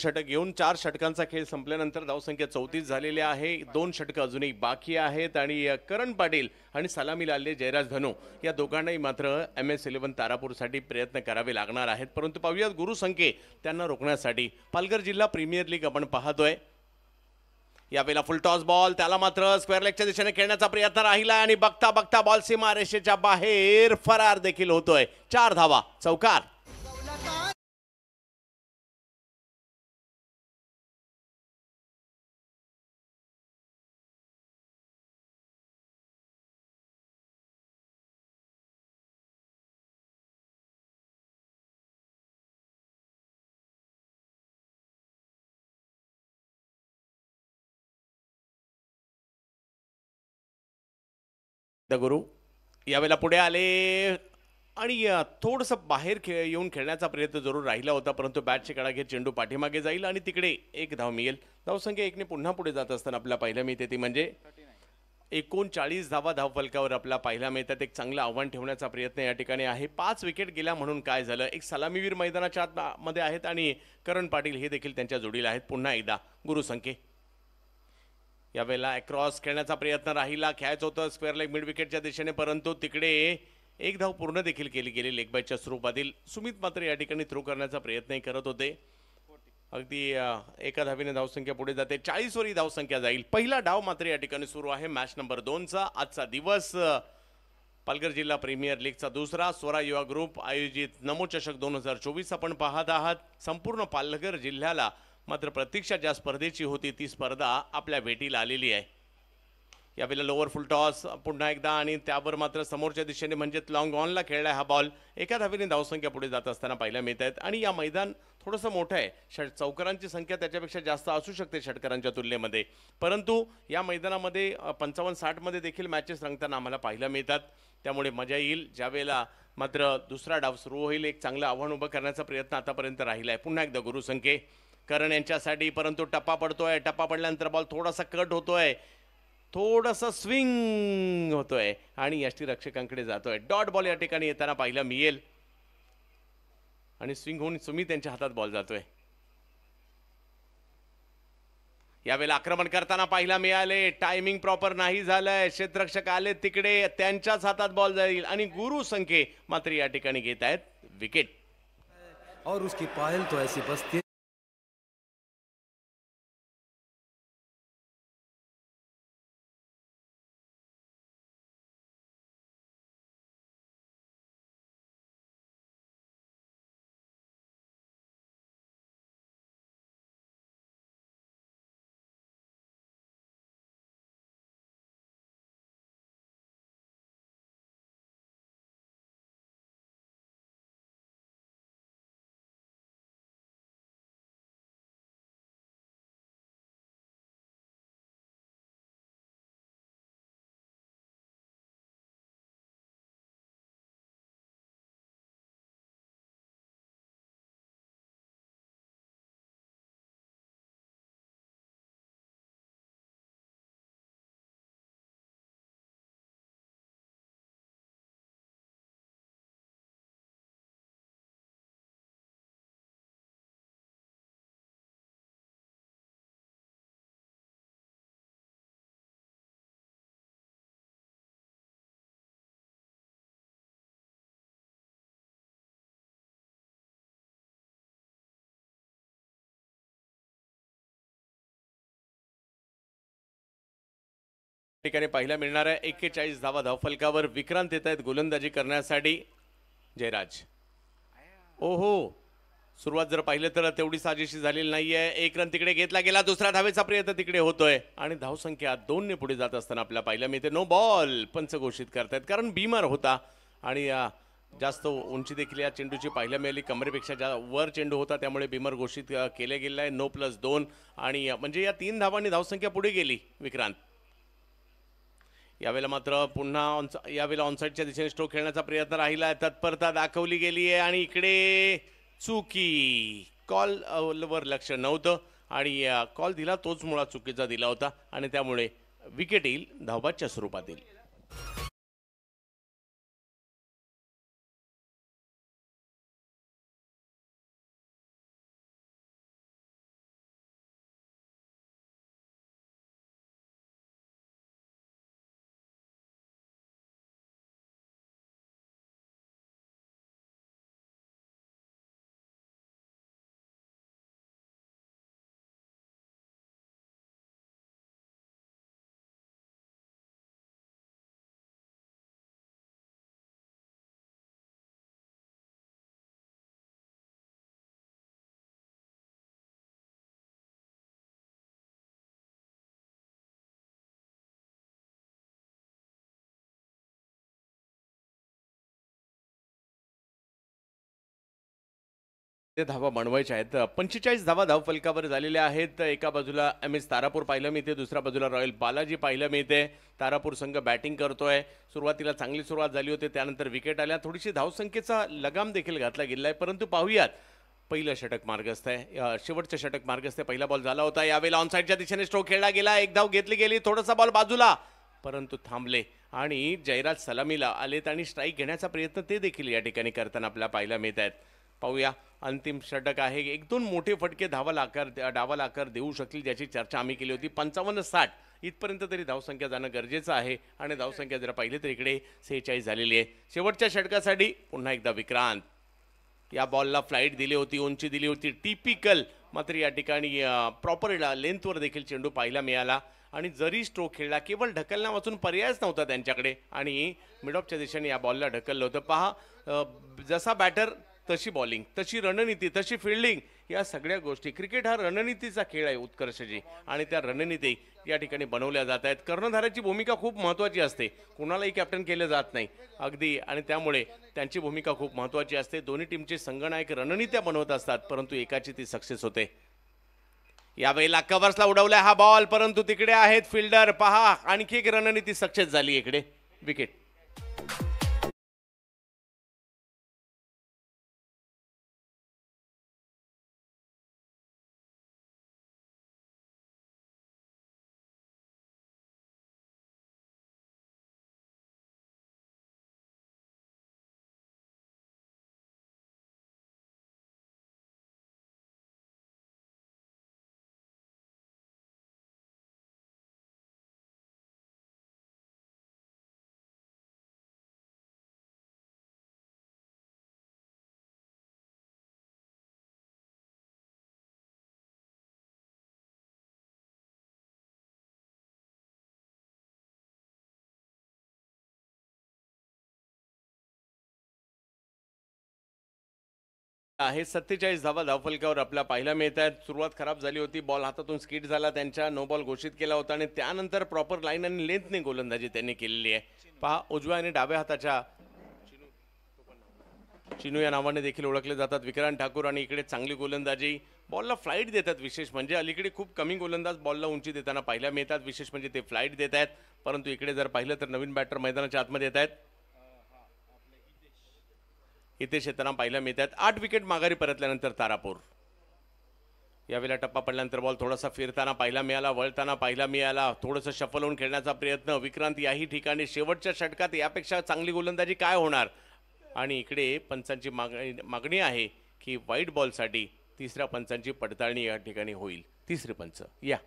[SPEAKER 4] षटक येऊन चार षटकांचा खेळ संपल्यानंतर धावसंख्या चौतीस
[SPEAKER 2] झालेली आहे दोन षटक अजूनही बाकी आहेत आणि करण पाटील आणि सलामी आले जयराज धनू या दोघांनाही मात्र एम एस इलेव्हन तारापूरसाठी प्रयत्न करावे लागणार आहेत परंतु पाहूयात गुरुसंके त्यांना रोखण्यासाठी पालघर जिल्हा प्रीमियर लीग आपण पाहतोय यावेळेला फुल टॉस बॉल त्याला मात्र स्क्वेअर लेगच्या दिशेने खेळण्याचा प्रयत्न राहिला आणि बघता बघता बॉल सीमा
[SPEAKER 4] रेषेच्या बाहेर फरार देखील होतोय चार धावा चौकार द गुरु
[SPEAKER 2] यावेळेला पुढे आले आणि थोडंसं बाहेर खेळ येऊन खेळण्याचा प्रयत्न जरूर राहिला होता परंतु बॅटची कडा घेत चेंडू पाठीमागे जाईल आणि तिकडे एक धाव मिळेल धावसंख्या एकने पुन्हा पुढे जात असताना आपल्या पाहिलं मिळते ती म्हणजे एकोणचाळीस धावा फलकावर आपला पाहायला मिळतात एक चांगलं आव्हान ठेवण्याचा प्रयत्न या ठिकाणी आहे पाच विकेट गेल्या म्हणून काय झालं एक सलामीवीर मैदानाच्या आतमध्ये आहेत आणि करण पाटील हे देखील त्यांच्या जोडीला आहेत पुन्हा एकदा गुरुसंख्ये यावेळेला क्रॉस खेळण्याचा प्रयत्न राहिला खेळायचं होतं स्क्वेअर लेग मिड विकेटच्या दिशेने परंतु तिकडे एक धाव पूर्ण देखील केली गेली लेगबाईच्या स्वरूपातील सुमित मात्र या ठिकाणी थ्रू करण्याचा प्रयत्नही करत होते अगदी एका धावीने धावसंख्या पुढे जाते चाळीस वरी धावसंख्या जाईल पहिला डाव मात्र या ठिकाणी सुरू आहे मॅच नंबर दोनचा आजचा दिवस पालघर जिल्हा प्रीमियर लीगचा दुसरा स्वरा युवा ग्रुप आयोजित नमोचषक दोन हजार चोवीस आपण पाहत आहात संपूर्ण पालघर जिल्ह्याला मात्र प्रतीक्षा ज्या स्पर्धेची होती ती स्पर्धा आपल्या भेटीला आलेली आहे यावेळेला लोअर फुल टॉस पुन्हा एकदा आणि त्यावर मात्र समोरच्या दिशेने म्हणजेच लॉंग ऑनला खेळला हा बॉल एका धावीने धावसंख्या पुढे जात असताना पाहायला मिळत आहेत आणि या मैदान थोडंसं मोठं आहे षट चौकरांची संख्या त्याच्यापेक्षा जास्त असू शकते षटकरांच्या तुलनेमध्ये परंतु या मैदानामध्ये पंचावन्न साठमध्ये देखील मॅचेस रंगताना आम्हाला पाहायला मिळतात त्यामुळे मजा येईल ज्यावेळेला मात्र दुसरा डाव सुरू होईल एक चांगलं आव्हान उभं करण्याचा प्रयत्न आतापर्यंत राहिला आहे पुन्हा एकदा गुरुसंख्ये करण यांच्यासाठी परंतु टप्पा पडतोय टप्पा पडल्यानंतर बॉल थोडासा कट होतोय थोडासा स्विंग होतोय आणि रक्षकांकडे जातोय डॉट बॉल या ठिकाणी येताना पाहिलं मिळेल आणि स्विंग होऊन सुमित त्यांच्या हातात बॉल जातोय यावेळेला आक्रमण करताना पाहिला मिळाले टायमिंग प्रॉपर नाही झालंय क्षेत्ररक्षक आले तिकडे त्यांच्याच हातात बॉल जाईल आणि गुरु संख्ये मात्र या ठिकाणी घेत आहेत विकेट
[SPEAKER 4] और उसकी पायल तो ऐसी बसती ठिकाणी पाहायला मिळणार आहे एक्केचाळीस धावा धावफलकावर विक्रांत येत
[SPEAKER 2] आहेत गोलंदाजी करण्यासाठी जयराज ओहो सुरुवात जर पाहिलं तर तेवढी साजेशी झालेली नाहीये एक रन तिकडे घेतला गेला दुसरा धावेचा प्रयत्न तिकडे होतोय आणि धावसंख्या ने पुढे जात असताना आपल्याला पाहिलं मिळते नो बॉल पंच घोषित करतायत कारण बीमार होता आणि जास्त उंची देखील या चेंडूची पाहायला मिळाली कमरेपेक्षा जा वर चेंडू होता त्यामुळे बीमर घोषित केले गेले आहे नो प्लस दोन आणि म्हणजे या तीन धावांनी धावसंख्या पुढे गेली विक्रांत यावेळेला मात्र पुन्हा ऑन यावेळेला ऑनसाईडच्या दिशेने स्ट्रोक खेळण्याचा प्रयत्न राहिला आहे तत्परता दाखवली गेली आहे आणि इकडे चुकी कॉलवर लक्ष नव्हतं आणि कॉल दिला तोच मुळात चुकीचा दिला होता
[SPEAKER 4] आणि त्यामुळे विकेट येईल धावबादच्या स्वरूपात येईल ते धावा
[SPEAKER 2] बनवायच्या आहेत पंचेचाळीस धावा धावफलकावर झालेल्या आहेत एका बाजूला एम एस तारापूर पाहायला मिळते दुसऱ्या बाजूला रॉयल बालाजी पाहायला मिळते तारापूर संघ बॅटिंग करतोय सुरुवातीला चांगली सुरुवात झाली होती त्यानंतर विकेट आल्या थोडीशी धावसंख्येचा लगाम देखील घातला गेला आहे परंतु पाहूयात पहिलं षटक मार्गस्थ आहे शेवटचं षटक मार्गस्थ आहे पहिला बॉल झाला होता यावेळेला ऑन साईडच्या दिशेने स्ट्रोक खेळला गेला एक धाव घेतली गेली थोडासा बॉल बाजूला परंतु थांबले आणि जयराज सलामीला आलेत आणि स्ट्राईक घेण्याचा प्रयत्न ते देखील या ठिकाणी करताना आपल्याला पाहायला मिळत आहेत पाहूया अंतिम षटक आहे एक दोन मोठे फटके धावल आकार डावल आकार देऊ शकतील ज्याची चर्चा आम्ही केली होती पंचावन्न साठ इथपर्यंत तरी धावसंख्या जाणं गरजेचं आहे आणि धावसंख्या जर पाहिली तर इकडे सेहेचाळीस झालेली आहे शेवटच्या षटकासाठी पुन्हा एकदा विक्रांत या बॉलला फ्लाईट दिली होती उंची दिली होती टिपिकल मात्र या ठिकाणी प्रॉपर लेंथवर देखील चेंडू पाहायला मिळाला आणि जरी स्ट्रोक खेळला केवळ ढकलण्या वाचून पर्यायच नव्हता त्यांच्याकडे आणि मिडॉपच्या दिशेने या बॉलला ढकललं होतं पहा जसा बॅटर तशी बॉलिंग तशी रणनीती तशी फिल्डिंग या सगळ्या गोष्टी क्रिकेट हा रणनीतीचा खेळ आहे उत्कर्षाची आणि त्या रणनीती या ठिकाणी बनवल्या जात आहेत कर्णधाराची भूमिका खूप महत्त्वाची असते कुणालाही कॅप्टन केलं जात नाही अगदी आणि त्यामुळे त्यांची भूमिका खूप महत्त्वाची असते दोन्ही टीमचे संगणक रणनीत्या बनवत असतात परंतु एकाची ती सक्सेस होते यावेळेला कवर्सला उडवला हा बॉल परंतु तिकडे
[SPEAKER 4] आहेत फिल्डर पहा आणखी एक रणनीती सक्सेस झाली इकडे विकेट आहे सत्तेचाळीस धावा
[SPEAKER 2] धावफलकावर आपल्या पाहायला मिळत आहेत सुरुवात खराब झाली होती बॉल हातातून स्किट झाला त्यांच्या नो बॉल घोषित केला होता आणि त्यानंतर प्रॉपर लाईन आणि ने गोलंदाजी त्यांनी केलेली आहे पहा उजव्या आणि डाव्या हाताच्या चिनू या नावाने देखील ओळखले जातात विक्रांत ठाकूर आणि इकडे चांगली गोलंदाजी बॉलला फ्लाईट देतात विशेष म्हणजे अलीकडे खूप कमी गोलंदाज बॉलला उंची देताना पाहायला मिळतात विशेष म्हणजे ते फ्लाईट देत आहेत परंतु इकडे जर पाहिलं तर नवीन बॅटर मैदानाच्या आतमध्ये येत आहेत इथे शेताना पाहायला मिळतात आठ विकेट माघारी परतल्यानंतर तारापूर यावेळेला टप्पा पडल्यानंतर बॉल थोडासा फिरताना पाहायला मिळाला वळताना पाहायला मिळाला थोडंसं शफल होऊन खेळण्याचा प्रयत्न विक्रांत याही ठिकाणी शेवटच्या षटकात यापेक्षा चांगली गोलंदाजी काय होणार आणि इकडे पंचांची मागणी मागणी आहे की वाईट बॉलसाठी तिसऱ्या पंचांची पडताळणी या ठिकाणी होईल तिसरे पंच या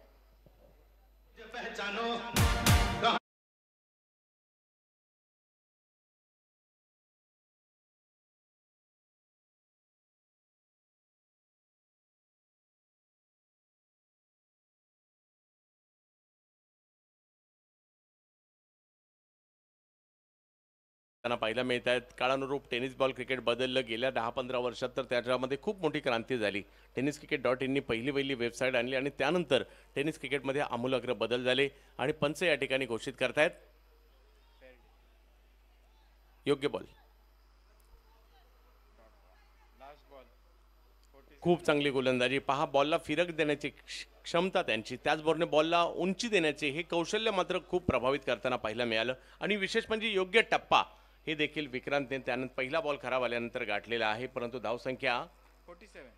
[SPEAKER 2] त्यांना पाहायला मिळत आहेत काळानुरूप टेनिस बॉल क्रिकेट बदललं गेल्या दहा पंधरा वर्षात तर त्याच्यामध्ये खूप मोठी क्रांती झाली टेनिस क्रिकेट डॉट इननी पहिली पहिली वेबसाईट आणली आणि त्यानंतर टेनिस क्रिकेटमध्ये आमूलाग्र बदल झाले आणि पंच या ठिकाणी घोषित करतायत योग्य बॉल खूप चांगली गोलंदाजी पहा बॉलला फिरक देण्याची क्षमता त्यांची त्याचबरोबर बॉलला उंची देण्याचे हे कौशल्य मात्र खूप प्रभावित करताना पाहायला मिळालं आणि विशेष म्हणजे योग्य टप्पा हे देखील विक्रांतने त्यानंतर पहिला बॉल खराब आल्यानंतर गाठलेला आहे परंतु धावसंख्या फोर्टी सेव्न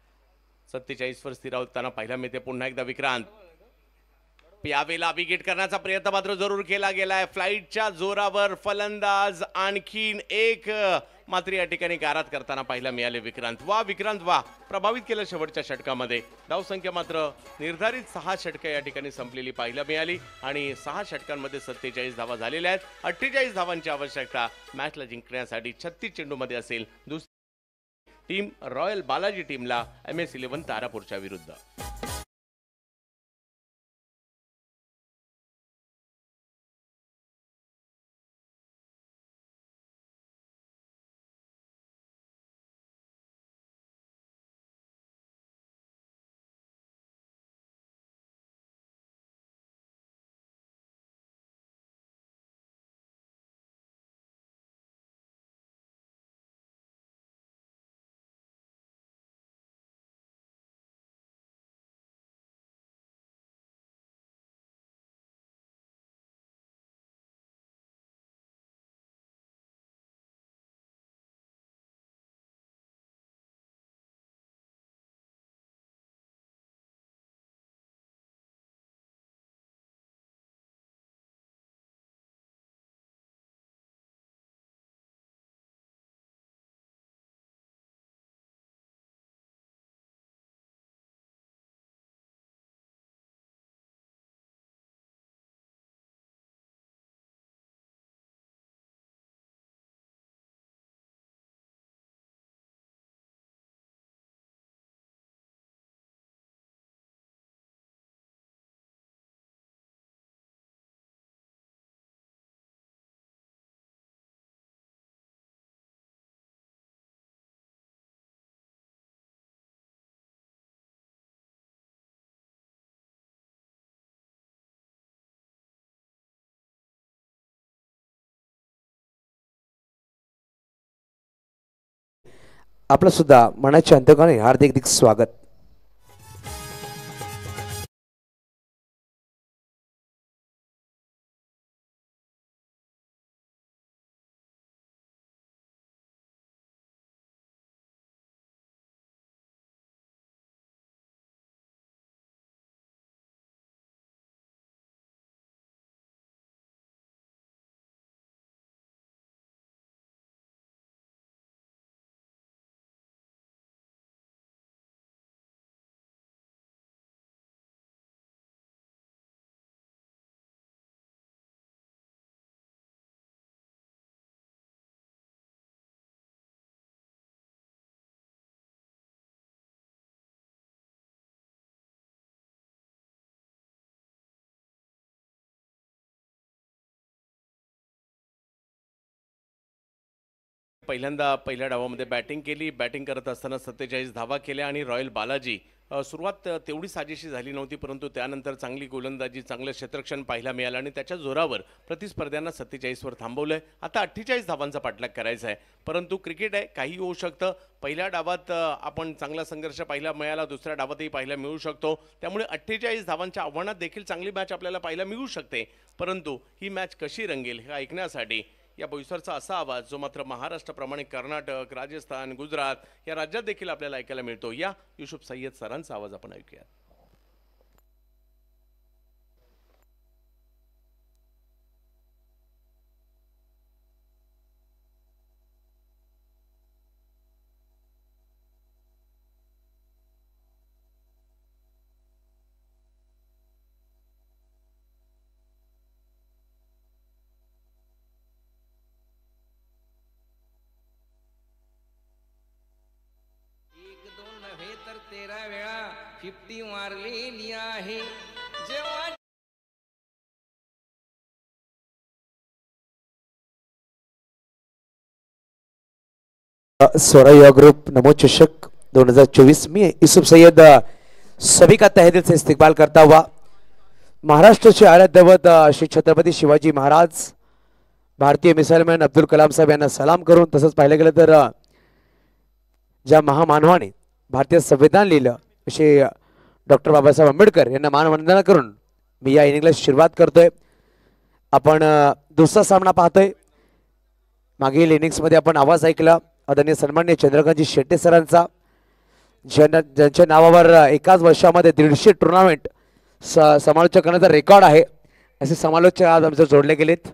[SPEAKER 2] सत्तेचाळीसवर स्थिरावताना पहिला मिळते पुन्हा एकदा विक्रांत यावेळेला विकेट करण्याचा प्रयत्न मात्र जरूर केला गेलाय फ्लाईटच्या जोरावर फलंदाज आणखीन एक मात्र या ठिकाणी गारात करताना पाहिला मिळाले विक्रांत वा विक्रांत वा प्रभावित केलं शेवटच्या षटकामध्ये धावसंख्या मात्र निर्धारित सहा षटकं या ठिकाणी संपलेली पाहायला मिळाली आणि सहा षटकांमध्ये सत्तेचाळीस धावा झालेल्या आहेत अठ्ठेचाळीस धावांची आवश्यकता मॅचला जिंकण्यासाठी छत्तीस चेंडूमध्ये असेल दुसरी टीम रॉयल बालाजी टीमला एम एस
[SPEAKER 4] इलेव्हन तारापूरच्या विरुद्ध सुद्धा मनाच्या अंतकाने हार्दिक स्वागत पहिल्यांदा पहिल्या डावामध्ये बॅटिंग केली बॅटिंग करत असताना सत्तेचाळीस धावा केल्या आणि रॉयल
[SPEAKER 2] बालाजी सुरुवात तेवढी साजेशी झाली नव्हती परंतु त्यानंतर चांगली गोलंदाजी चांगलं क्षेत्रक्षण पाहायला मिळालं आणि त्याच्या जोरावर प्रतिस्पर्ध्यांना सत्तेचाळीसवर थांबवलं आहे आता अठ्ठेचाळीस धावांचा पाठलाग करायचा आहे परंतु क्रिकेट आहे काही होऊ शकतं पहिल्या डावात आपण चांगला संघर्ष पाहायला मिळाला दुसऱ्या डावातही पाहायला मिळू शकतो त्यामुळे अठ्ठेचाळीस धावांच्या आव्हानात देखील चांगली मॅच आपल्याला पाहायला मिळू शकते परंतु ही मॅच कशी रंगेल हे ऐकण्यासाठी या बोईसरचा असा आवाज जो मात्र महाराष्ट्राप्रमाणे कर्नाटक राजस्थान गुजरात या राज्यात देखील आपल्याला ऐकायला मिळतो या युसुफ सय्यद सरांचा आवाज आपण ऐकूयात
[SPEAKER 4] मारलेली आहे जेव्हा स्वराया ग्रुप नमो चषक दोन हजार चोवीस मी युसुफ
[SPEAKER 1] सय्यद सभी का तहे दिल से इस्तेकबाल करता हुआ महाराष्ट्र से दवत श्री छत्रपति शिवाजी महाराज भारतीय मिसाईलमॅन अब्दुल कलाम साहेब यांना सलाम करून तसंच पाहिलं गेलं तर ज्या महामानवाने भारतीय संविधान लिहिलं असे डॉक्टर बाबासाहेब आंबेडकर यांना मानवंदना करून मी या इनिंगला सुरुवात करतोय आपण दुसरा सामना पाहतोय मागील इनिंग्समध्ये आपण आवाज ऐकला आदरणीय सन्मान्य चंद्रकांतजी शेट्टे सरांचा ज्यांना ज्यांच्या नावावर एकाच वर्षामध्ये दीडशे टुर्नामेंट स समालोचक करण्याचा रेकॉर्ड आहे असे समालोचक आज आमचे जोडले गेलेत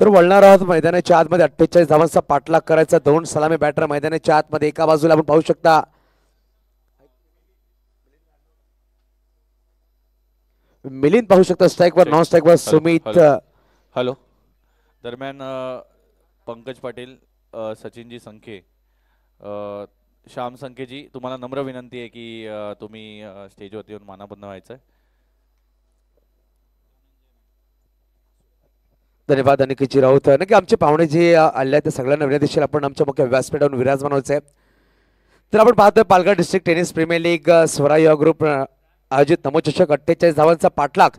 [SPEAKER 1] तर वळणार आहोत मैदानाच्या आतमध्ये अठ्ठेचाळीस धावांचा पाठलाग करायचा दोन सलामी बॅटर मैदानाच्या आतमध्ये एका बाजूला आपण पाहू शकता मिलिंद पाहू शकता स्ट्राईकवर नॉन स्ट्राईकवर सुमित
[SPEAKER 3] हॅलो दरम्यान पंकज पाटील सचिनजी संखे श्याम संखेजी तुम्हाला नम्र विनंती आहे की तुम्ही स्टेजवरती येऊन मानाबंद व्हायचं
[SPEAKER 1] धन्यवाद अनिकेतजी राऊत नक्की आमचे पाहुणे जे आले आहेत ते सगळ्यांना विनंतीशील आपण आमच्या मुख्य व्यासपीठावरून विराज बनवायचं आहे तर आपण पाहतोय Palghar district tennis premier league स्वराय ग्रुप आयोजित नमोचषक अठ्ठेचाळीस धावांचा पाठलाग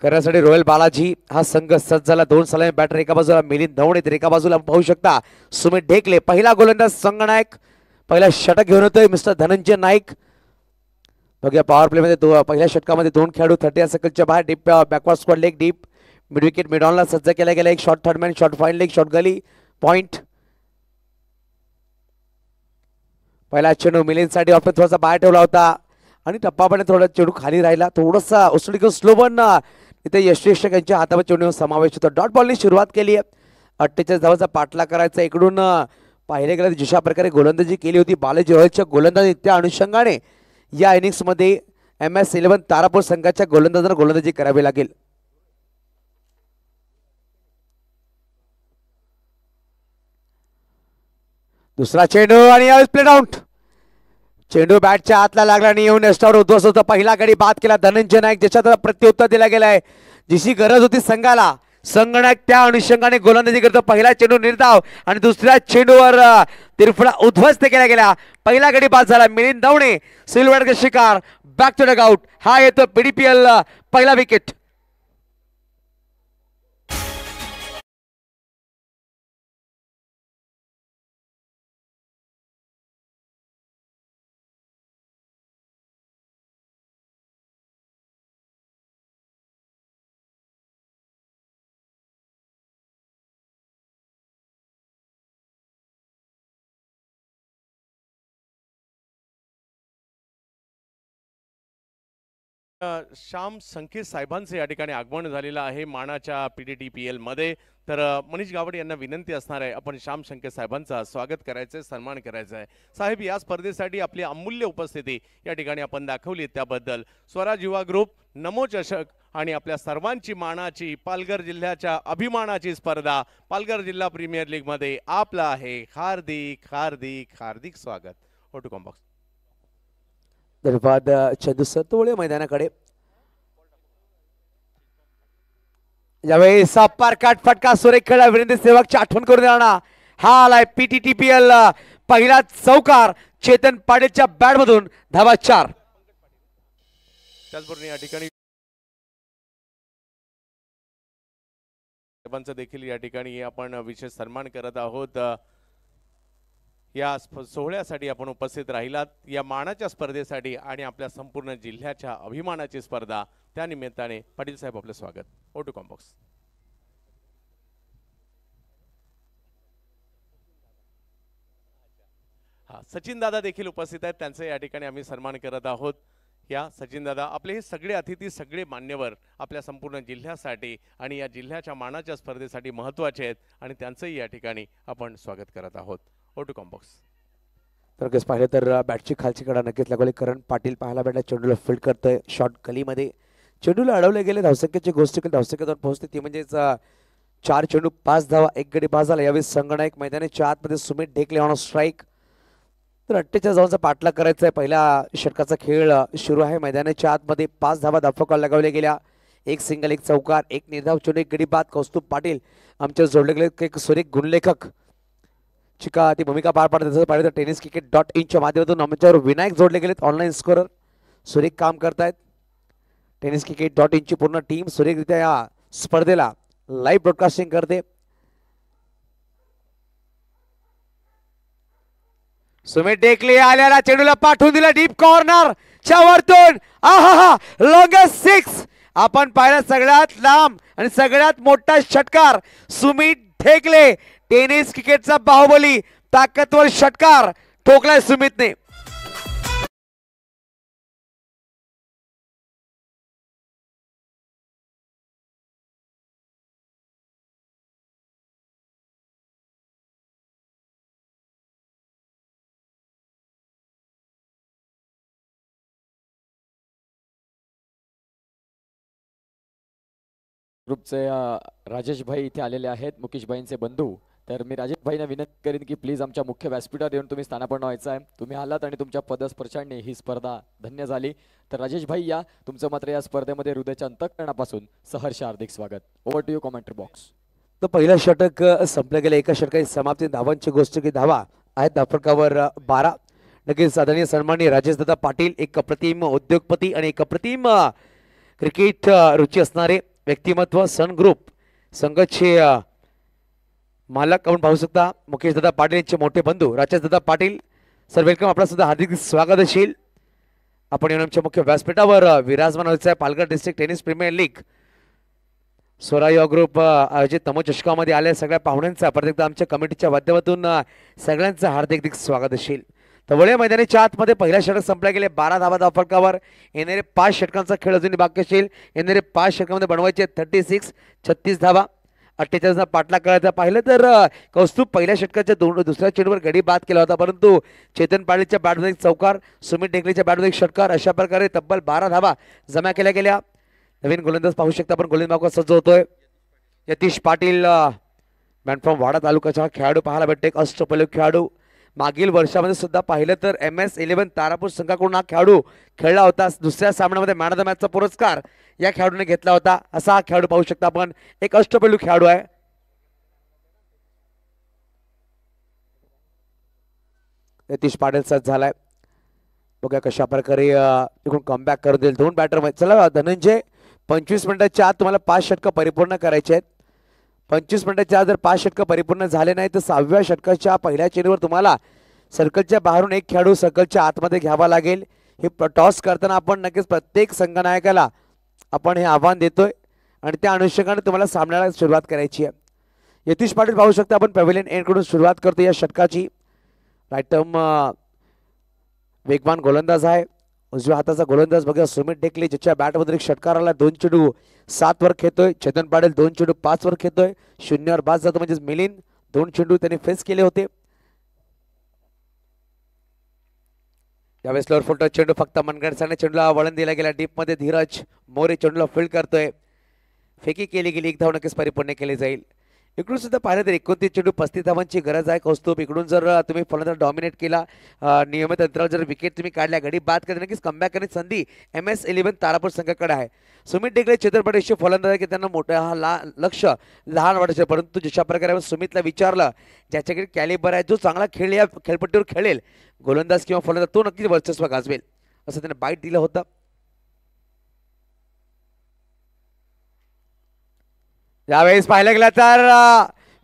[SPEAKER 1] करण्यासाठी रॉयल बालाजी हा संघ सज्ज झाला दोन सलामी बॅटर एका बाजूला मिलिंद धवणे तर एका बाजूला पाहू शकता सुमित ढेकले पहिला गोलंदाज संघनायक पहिला षटक घेऊन येतोय मिस्टर धनंजय नाईक बघूया पॉवर प्लेमध्ये दो पहिल्या षटकामध्ये दोन खेळाडू थर्टी सर्कलच्या बाहेर deep backward square leg deep mid wicket मिडॉनला सज्ज केला गेला एक short man short fine leg short gully point पहिला चेंडू मिलिंदसाठी ऑप्शन थोडासा बाहेर ठेवला होता आणि पण थोडा चेडू खाली राहिला थोडासा उसळी स्लो बन इथे यशेशक यांच्या हातावर चेंडू समावेश होतो डॉट बॉलने सुरुवात केली आहे अठ्ठेचाळीस धावाचा पाठला करायचा इकडून पाहिले गेले जशा प्रकारे गोलंदाजी केली होती बालाजी रोहितच्या गोलंदाजी त्या अनुषंगाने या इनिंग्समध्ये एम एस इलेव्हन तारापूर संघाच्या गोलंदाजांना गोलंदाजी करावी लागेल दुसरा चेंडू आणि प्लेट आउट चेंडू बॅटच्या हातला लागला आणि येऊन एस्टावर उद्ध्वस्त होता पहिला गडी बाद केला धनंजय नाईक ज्याच्यात प्रत्युत्तर दिला गेलाय जिशी गरज होती संघाला संगणक त्या अनुषंगाने गोलंदाजी करतो पहिला चेंडू निर्धाव आणि दुसऱ्या चेंडूवर तिरफडा उद्ध्वस्त केला गेला पहिला गडी बाद झाला मिलिंद दवणे सिल्वरचा शिकार बॅक टू डग आउट हा येतो पीडीपीएल
[SPEAKER 4] पहिला विकेट श्याम
[SPEAKER 2] संकेत साहेबांचं या ठिकाणी आगमन झालेलं आहे मानाच्या पी डी टी पी तर मनीष गावडे यांना विनंती असणार आहे आपण श्याम संकेत साहेबांचा स्वागत करायचं आहे सन्मान करायचा आहे साहेब या स्पर्धेसाठी आपली अमूल्य उपस्थिती या ठिकाणी आपण दाखवली त्याबद्दल स्वराज युवा ग्रुप नमो चषक आणि आपल्या सर्वांची मानाची पालघर जिल्ह्याच्या अभिमानाची स्पर्धा पालघर जिल्हा प्रीमियर लीगमध्ये आपला आहे हार्दिक हार्दिक हार्दिक स्वागत ओटू
[SPEAKER 1] कॉम्बॉक्स धन्यवाद चंदू सतोळे मैदानाकडे यावेळी पार काट फटका सुरेख खेळा विनंती सेवकची आठवण करून देणार हा आलाय पीटीटीपीएल पहिला चौकार चेतन
[SPEAKER 4] पाडेच्या बॅट मधून धावा चार
[SPEAKER 2] त्याचबरोबर या ठिकाणी देखील या ठिकाणी आपण विशेष सन्मान करत आहोत या सोहळ्यासाठी आपण उपस्थित राहिलात या मानाच्या स्पर्धेसाठी आणि आपल्या संपूर्ण जिल्ह्याच्या अभिमानाची स्पर्धा त्या निमित्ताने पाटील साहेब आपलं स्वागत ओटू कॉम्बॉक्स हा सचिन दादा देखील उपस्थित आहेत त्यांचं या ठिकाणी आम्ही सन्मान करत आहोत या सचिन दादा आपले हे सगळे अतिथी सगळे मान्यवर आपल्या संपूर्ण जिल्ह्यासाठी आणि या जिल्ह्याच्या मानाच्या स्पर्धेसाठी महत्त्वाचे आहेत आणि त्यांचंही या ठिकाणी आपण स्वागत करत आहोत ओ टू कॉम्बॉक्स
[SPEAKER 1] तर कस पाहिलं तर बॅटची खालची कडा नक्कीच लागवली करण पाटील पाहायला भेटला चेंडूला फील्ड करतोय शॉर्ट गलीमध्ये चेंडूला अडवले गेले धावसंख्येची गोष्ट केली धावसंख्येवर पोहोचते ती म्हणजेच चार चेंडू पाच धावा एक गडी पाच झाला यावेळी संगणक मैदानाच्या आतमध्ये सुमित ढेकले ऑन स्ट्राईक तर अठ्ठेचाळीस धावांचा पाठला करायचा आहे पहिला षटकाचा खेळ सुरू आहे मैदानाच्या आतमध्ये पाच धावा धाफकाल लगावल्या गेल्या एक सिंगल एक चौकार एक निर्धाव चेंडू एक गडी बाद कौस्तुभ पाटील आमच्या जोडले गेले एक सुरेख गुणलेखक शिका ती भूमिका पार पाडत तसं पाहिजे तर टेनिस क्रिकेट डॉट इनच्या माध्यमातून आमच्यावर विनायक जोडले गेलेत ऑनलाईन स्कोरर सुरेख काम करतायत टेनिस क्रिकेट डॉट इनची पूर्ण टीम सुरेखरित्या या स्पर्धेला लाईव्ह ब्रॉडकास्टिंग करते सुमित डेकले आल्याला चेंडूला पाठवून दिला डीप कॉर्नर च्या वरतून आहा लॉंगेस्ट सिक्स आपण पाहिला सगळ्यात लांब आणि सगळ्यात मोठा षटकार सुमित ढेकले
[SPEAKER 4] टेनिस क्रिकेटचा बाहुबली ताकदवर षटकार ठोकलाय सुमितने ग्रुपचे राजेश भाई इथे आलेले आहेत मुकेश भाईंचे
[SPEAKER 1] बंधू तर मी राजेश भाईना विनंती करेन की प्लीज आमच्या मुख्य व्यासपीठावर येऊन तुम्ही स्थानापन्न व्हायचं आहे तुम्ही आलात आणि तुमच्या पदस्पर्शाने ही स्पर्धा धन्य झाली तर राजेश भाई या तुमचं मात्र या स्पर्धेमध्ये हृदयाच्या अंतकरणापासून सहर्ष हार्दिक स्वागत over to you comment box तर पहिला षटक संपलं गेलं एका षटकाची समाप्ती धावांची गोष्ट की धावा आहेत धापडकावर बारा नक्कीच साधनीय सन्मान्य दादा पाटील एक अप्रतिम उद्योगपती आणि एक अप्रतिम क्रिकेट रुची असणारे व्यक्तिमत्व सन ग्रुप संघचे मालक आपण पाहू शकता मुकेश दादा पाटील यांचे मोठे बंधू राजेश दादा पाटील सर वेलकम आपला सुद्धा हार्दिक स्वागत असेल आपण येऊन आमच्या मुख्य व्यासपीठावर विराजमान Palghar district tennis premier league स्वराय ग्रुप आयोजित तमो चषकामध्ये आल्या सगळ्या पाहुण्यांचा परत एकदा आमच्या कमिटीच्या माध्यमातून सगळ्यांचं हार्दिक स्वागत असेल तर वळ्या मैदानाच्या आतमध्ये पहिला षटक संपला गेले बारा धावा धाव येणारे पाच षटकांचा खेळ अजूनही बाकी असेल येणारे पाच षटकामध्ये बनवायचे थर्टी सिक्स छत्तीस धाबा अठ्ठेचाळीसचा पाटला करायचा पाहिलं तर कौस्तुभ पहिल्या षटकाच्या दोन दुसऱ्या चेंडूवर गडी बाद केला होता परंतु चेतन पाटीलच्या बॅटमध्ये एक चौकार सुमित टेकलेच्या बॅटमध्ये एक षटकार अशा प्रकारे तब्बल बारा धावा जमा केल्या गेल्या नवीन गोलंदाज पाहू शकता आपण गोलंदाज सज्ज होतोय यतीश पाटील मॅन फ्रॉम वाडा तालुक्याचा खेळाडू पाहायला भेटते एक अष्टपल्य खेळाडू मागील वर्षामध्ये सुद्धा पाहिलं तर एम एस इलेव्हन तारापूर संघाकडून हा खेळाडू खेळला होता दुसऱ्या सामन्यामध्ये मॅन ऑफ द मॅचचा पुरस्कार या खेळाडूने घेतला होता असा हा खेळाडू पाहू शकता आपण एक अष्टपैलू खेळाडू आहे नितीश पाटील सज झालाय बघा कशा प्रकारे इकडून कमबॅक करून देईल दोन बॅटर चला धनंजय पंचवीस मिनिटाच्या आत तुम्हाला पाच षटकं परिपूर्ण करायचे आहेत पंचवीस मिनिटाच्या जर पाच षटक परिपूर्ण झाले नाही तर सहाव्या षटकाच्या पहिल्या चेंडूवर तुम्हाला सर्कलच्या बाहेरून एक खेळाडू सर्कलच्या आतमध्ये घ्यावा लागेल हे टॉस करताना आपण नक्कीच प्रत्येक संघनायकाला आपण हे आव्हान देतोय आणि त्या अनुषंगाने तुम्हाला सामन्याला सुरुवात करायची आहे यतीश पाटील पाहू शकता आपण पॅव्हिलियन एनकडून सुरुवात करतो या षटकाची राईटम वेगवान गोलंदाज आहे उजव्या हाताचा गोलंदाज बघा सुमित टेकले ज्याच्या बॅटमधून एक आला दोन चेडू सात वर खेळतोय चेतन पाडेल दोन चेडू पाच वर खेळतोय शून्यवर बाद जातो म्हणजे मिलिंद दोन चेंडू त्याने फेस केले होते यावेळेस लोअर चेंडू फक्त मनगडसाने चेंडूला वळण दिला गेला डीप मध्ये धीरज मोरे चेंडूला फिल्ड करतोय फेकी केली गेली एक धाव परिपूर्ण केली जाईल इकडून सुद्धा पाहिलं तर एकोणतीस चेंडू पस्तीस धावांची गरज आहे कौस्तुभ इकडून जर तुम्ही फलंदाज डॉमिनेट केला नियमित अंतरावर जर विकेट तुम्ही काढल्या घडी बाद करते नक्कीच कमबॅक करण्याची संधी एम एस इलेव्हन तारापूर संघाकडे आहे सुमित डेगळे चित्रपटेशी फलंदाज की त्यांना मोठं हा ला लक्ष लहान वाटायचं परंतु जशा प्रकारे सुमितला विचारलं ज्याच्याकडे कॅलिबर आहे जो चांगला खेळ या खेळपट्टीवर खेळेल गोलंदाज किंवा फलंदाज तो नक्कीच वर्चस्व गाजवेल असं त्यांनी बाईट दिलं होतं त्यावेळेस पाहिलं गेलं तर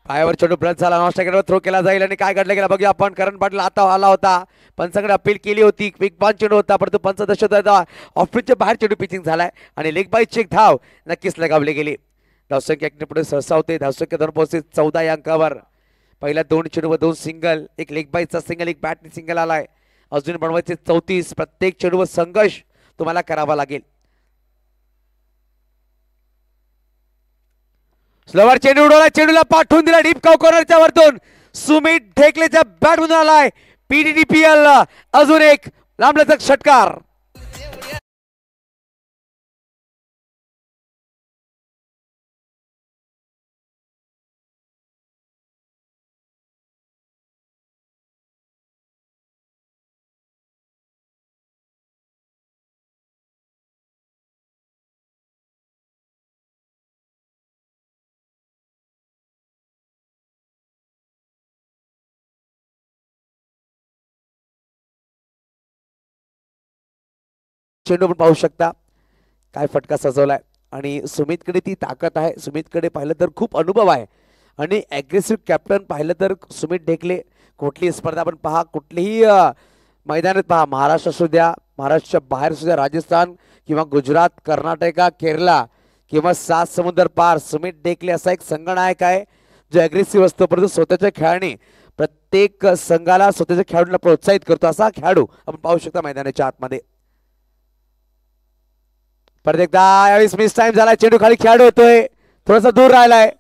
[SPEAKER 1] पायावर छोटू ब्लड झाला नॉस्टाकडे थ्रो केला जाईल आणि काय घडलं गेलं बघूया आपण करण पाटील आता आला होता पंचाकडे अपील केली होती क्विक बॉल चेंडू होता परंतु पंच दशत ऑफिसच्या बाहेर चेंडू पिचिंग झालाय आणि लेग बाय चेक धाव नक्कीच लगावली गेली धावसंख्या एकने पुढे सहसा होते धावसंख्या दोन पोहोचते चौदा या अंकावर पहिल्या दोन व दोन सिंगल एक लेग बाईचा सिंगल एक बॅटने सिंगल आलाय अजून बनवायचे चौतीस प्रत्येक व संघर्ष तुम्हाला करावा लागेल स्लोवर चेंडू उडवला चेंडूला पाठवून दिला डीप काव
[SPEAKER 4] कॉर्नरच्या वरतून सुमित ढेकलेच्या बॅट मधून आलाय पीडीडीपीएल अजून एक लांबलचक षटकार चेंडू पण पाहू शकता काय फटका सजवलाय
[SPEAKER 1] आणि सुमितकडे ती ताकद आहे सुमितकडे पाहिलं तर खूप अनुभव आहे आणि ॲग्रेसिव्ह कॅप्टन पाहिलं तर सुमित ढेकले कुठली स्पर्धा आपण पहा कुठलीही मैदानात पहा महाराष्ट्र असू द्या बाहेर द्या राजस्थान किंवा गुजरात कर्नाटका केरला किंवा सात समुद्र पार सुमित ढेकले असा एक संघनायक आहे जो ॲग्रेसिव्ह असतो परंतु स्वतःच्या खेळाने प्रत्येक संघाला स्वतःच्या खेळाडूला प्रोत्साहित करतो असा खेळाडू आपण पाहू शकता मैदानाच्या आतमध्ये परत एकदा यावेळेस मिस टाइम झाला चेंडू खाली खेळाडू होतोय थोडासा दूर राहिलाय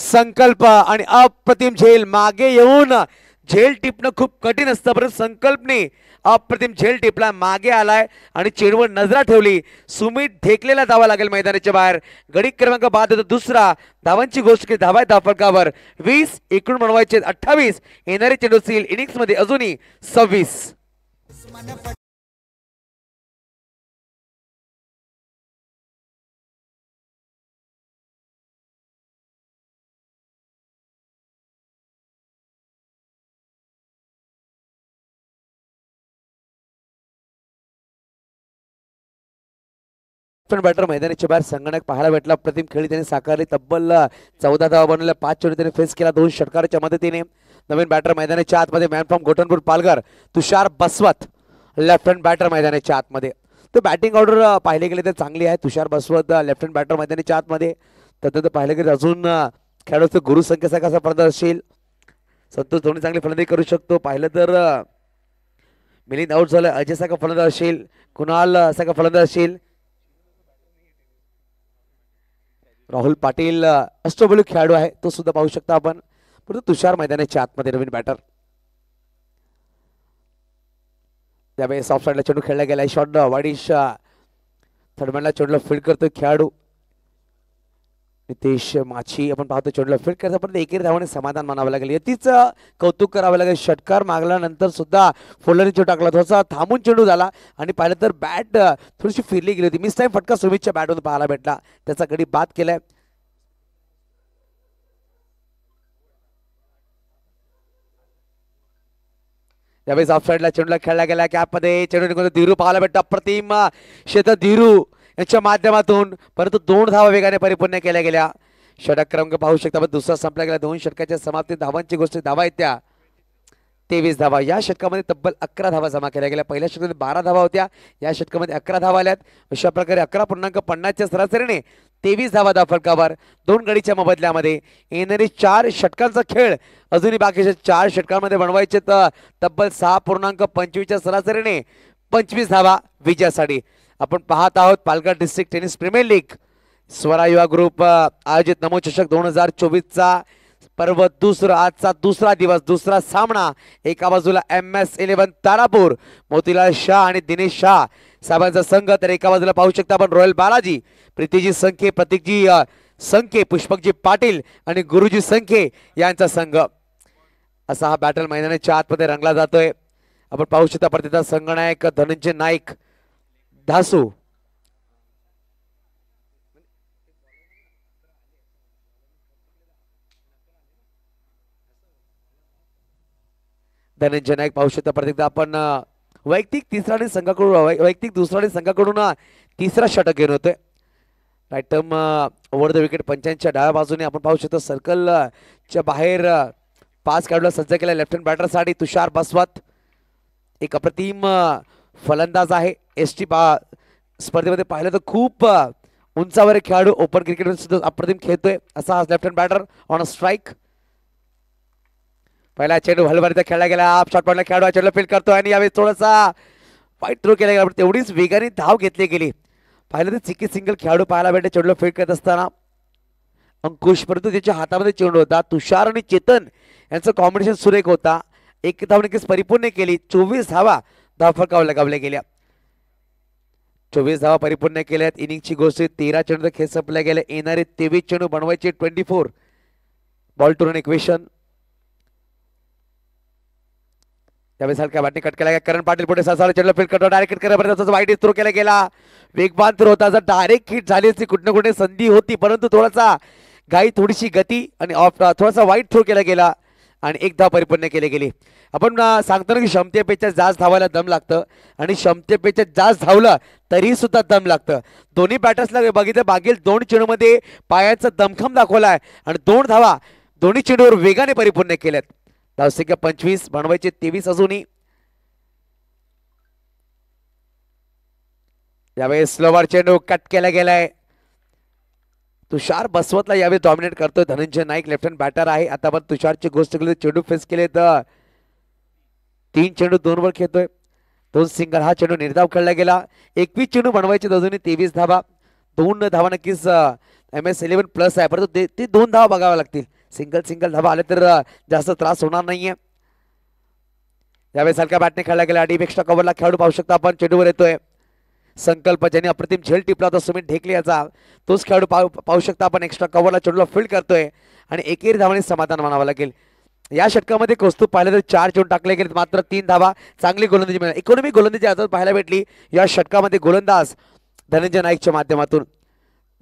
[SPEAKER 1] संकल्प आणि अप्रतिम झेल मागे येऊन झेल टिपणं खूप कठीण असतं परंतु संकल्पने अप्रतिम झेल टिपला मागे आलाय आणि चेडवर नजरा ठेवली सुमित ढेकलेला धावा लागेल मैदानाच्या बाहेर गडी क्रमांक बाद होता दुसरा धावांची गोष्ट केली धावाय धापडकावर
[SPEAKER 4] वीस एकूण बनवायचे अठ्ठावीस येणारे चेंडू सील इनिंग्समध्ये अजूनही सव्वीस पण बॅटर मैदानाच्या
[SPEAKER 1] बाहेर संगणक पाहायला भेटला प्रतिम खेळी त्याने साकारली तब्बल चौदा धावा बनवल्या पाच चेंडू त्याने फेस केला दोन षटकाराच्या मदतीने नवीन बॅटर मैदानाच्या आतमध्ये man from Gotanpur Palghar Tushar Baswat left hand batter मैदानाच्या आतमध्ये तर बॅटिंग ऑर्डर पाहिले गेले तर चांगली आहे तुषार बसवत लेफ्ट हँड बॅटर मैदानाच्या आतमध्ये तो पाहिलं गेले अजून खेळाडूचं गुरु संख्या कसा फलंदाज असेल संतोष धोनी चांगली फलंदाजी करू शकतो पाहिलं तर मिलिंद आऊट झालं अजय सारखा फलंदाज असेल कुणाल सारखा फलंदाज असेल राहुल पाटील अष्टबलू खेळाडू आहे तो सुद्धा पाहू शकता आपण परंतु तुषार मैदानाच्या आतमध्ये नवीन बॅटर त्यावेळेस ऑफ साईडला चेंडू खेळला गेला शॉट वाडीश थर्डमॅनला चेंडूला फील्ड करतोय खेळाडू नितेश माची आपण पाहतो चेंडूला फिर करायचा पण एकेरी धावाने समाधान मानावं लागेल यतीच कौतुक करावं लागेल षटकार मागल्यानंतर सुद्धा फोल्डरने चेंडू टाकला थोडासा थांबून चेंडू झाला आणि पाहिलं तर बॅट थोडीशी फिरली गेली होती मिस टाईम फटका सुमितच्या बॅटवर पाहायला भेटला त्याचा गडी बाद केलाय त्यावेळेस ऑफ साईडला चेंडूला खेळला गेला कॅपमध्ये चेंडू निघून धीरू पाहायला भेटतो प्रतिम शेत धीरू यांच्या माध्यमातून परंतु दोन धावा वेगाने परिपूर्ण केल्या गेल्या षटक क्रमांक पाहू शकता पण दुसरा संपला गेला दोन षटकाच्या समाप्ती धावांची गोष्ट धावा आहेत त्या तेवीस धावा या षटकामध्ये तब्बल अकरा धावा जमा केल्या गेल्या पहिल्या षटकामध्ये बारा धावा होत्या या षटकामध्ये अकरा धावा आल्यात अशा प्रकारे अकरा पूर्णांक पन्नासच्या सरासरीने तेवीस धावा दा फलकावर दोन गडीच्या मोबदल्यामध्ये येणारी चार षटकांचा खेळ अजूनही बाकीच्या चार षटकांमध्ये बनवायचे तर तब्बल सहा पूर्णांक पंचवीसच्या सरासरीने पंचवीस धावा विजयासाठी आपण पाहत आहोत Palghar district tennis premier league स्वरा युवा ग्रुप आयोजित नमो चषक दोन हजार चोवीसचा पर्व दुसरा आजचा दुसरा दिवस दुसरा सामना एका बाजूला M S eleven Tarapur Motilal Shah आणि दिनेश शाह साहेबांचा संघ तर एका बाजूला पाहू शकता आपण रॉयल बालाजी प्रीतीजी संखे प्रतीकजी संखे पुष्पकजी पाटील आणि गुरुजी संखे यांचा संघ असा हा बॅटल मैदानाच्या आतमध्ये रंगला जातोय आपण पाहू शकता प्रतिचा संघनायक धनंजय नाईक दासू धनंजय नाईक पाहू शकता प्रत्येकदा आपण वैयक्तिक तिसरा आणि संघाकडून वैयक्तिक दुसरा आणि संघाकडून तिसरा षटक घेऊन होते right arm over the wicket पंचांच्या डाव्या बाजूने आपण पाहू शकतो सर्कलच्या बाहेर पास खेळाडूला सज्ज केला लेफ्ट हँड बॅटरसाठी तुषार बसवत एक अप्रतिम फलंदाज आहे एस टी पा स्पर्धेमध्ये पाहिलं तर खूप उंचावर खेळाडू ओपन क्रिकेट सुद्धा अप्रतिम खेळतोय असा आज left hand batter on strike पहिला चेंडू हलवारीचा खेळला गेला आप शॉट पॉइंटला खेळाडू चेंडूला फील करतो आणि यावेळी थोडासा वाईट थ्रो केला गेला पण तेवढीच वेगाने धाव घेतली गेली पाहिलं तर चिकी सिंगल खेळाडू पाहायला भेटले चेंडूला फील करत असताना अंकुश परंतु त्याच्या हातामध्ये चेंडू होता तुषार आणि चेतन यांचं कॉम्बिनेशन सुरेख होता एक धाव परिपूर्ण केली चोवीस धावा धाव फरकावल्या लगावल्या गेल्या चोवीस धावा परिपूर्ण केल्यात इनिंगची गोष्ट तेरा चेंडू खेळ संपल्या गेल्या येणारे तेवीस चेंडू बनवायचे twenty four ball two run equation त्यावेळेस हलक्या कट केल्या करण पाटील पुढे ससाला चेंडू फिल्ड कट डायरेक्ट कट वाईट थ्रो केला गेला वेगवान थ्रो होता जर डायरेक्ट हिट झाली असती कुठे कुठे संधी होती परंतु थोडासा गाई थोडीशी गती आणि ऑफ थोडासा वाईट थ्रो केला गेला आणि एक धाव परिपूर्ण केले गेले आपण सांगतो ना की क्षमतेपेक्षा जास्त धावायला दम लागतं आणि क्षमतेपेक्षा जास्त धावला तरी सुद्धा दम लागतं दोन्ही बॅटर्सला बघितलं मागील दोन चेंडूमध्ये पायाचा दमखम दाखवला आणि दोन धावा दोन्ही चेंडूवर वेगाने परिपूर्ण केल्यात धावसंख्या पंचवीस बनवायचे तेवीस अजूनही यावेळेस स्लोवर चेंडू कट केला गेलाय तुषार बसवतला यावेळी डॉमिनेट करतोय Dhananjay Naik left hand batter आहे आता पण तुषारची गोष्ट केली चेंडू फेस केले तर तीन चेंडू दोन वर खेळतोय दोन सिंगल हा चेंडू निर्धाव खेळला गेला एकवीस चेंडू बनवायचे दोन्ही तेवीस धावा दोन धावा नक्कीच एम एस इलेव्हन प्लस आहे परंतु ते दोन धावा बघाव्या लागतील सिंगल सिंगल धावा आले तर uh, जास्त त्रास होणार नाहीये यावेळेस हलक्या बॅटने खेळला गेला अडीपेक्षा कव्हरला खेळाडू पाहू शकता आपण चेंडूवर येतोय संकल्प ज्याने अप्रतिम झेल टिपला तो सुमित ढेकले याचा तोच खेळाडू पाहू पाहू शकता आपण एक्स्ट्रा कव्हरला चेंडूला फील्ड करतोय आणि एकेरी धावाने समाधान मानावं लागेल या षटकामध्ये कौस्तुभ पाहिलं तर चार चेंडू टाकले गेले मात्र तीन धावा चांगली गोलंदाजी मिळाली इकॉनॉमी गोलंदाजी आता पाहायला भेटली या षटकामध्ये गोलंदाज धनंजय नाईकच्या माध्यमातून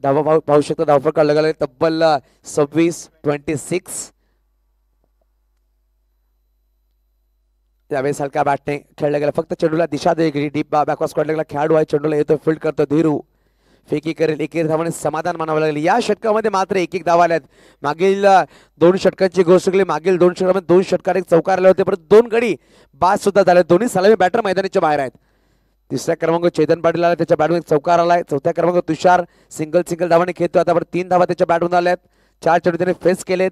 [SPEAKER 1] धावा पाहू शकतो धावपळ काढला गेला तब्बल सव्वीस ट्वेंटी सिक्स त्यावेळेस हलका बॅटने खेळला गेला फक्त चेंडूला दिशा दिली डीप बॅकवास गेला खेळाडू आहे चेंडूला येतो फिल्ड करतो धीरू फेकी करेल एक धावाने समाधान मानावं लागेल या षटकामध्ये मात्र एक एक धावा आल्यात मागील दोन षटकांची गोष्ट केली मागील दोन षटकामध्ये दोन षटकार एक चौकार आले होते परत दोन गडी बाद सुद्धा झाले दोन्ही सलामी बॅटर मैदानाच्या बाहेर आहेत तिसऱ्या क्रमांक चेतन पाटील आला त्याच्या बॅटमध्ये चौकार आलाय चौथ्या क्रमांक तुषार सिंगल सिंगल धावाने खेळतो आता पण तीन धावा त्याच्या बॅटमध्ये आल्यात चार चेंडू त्याने फेस केलेत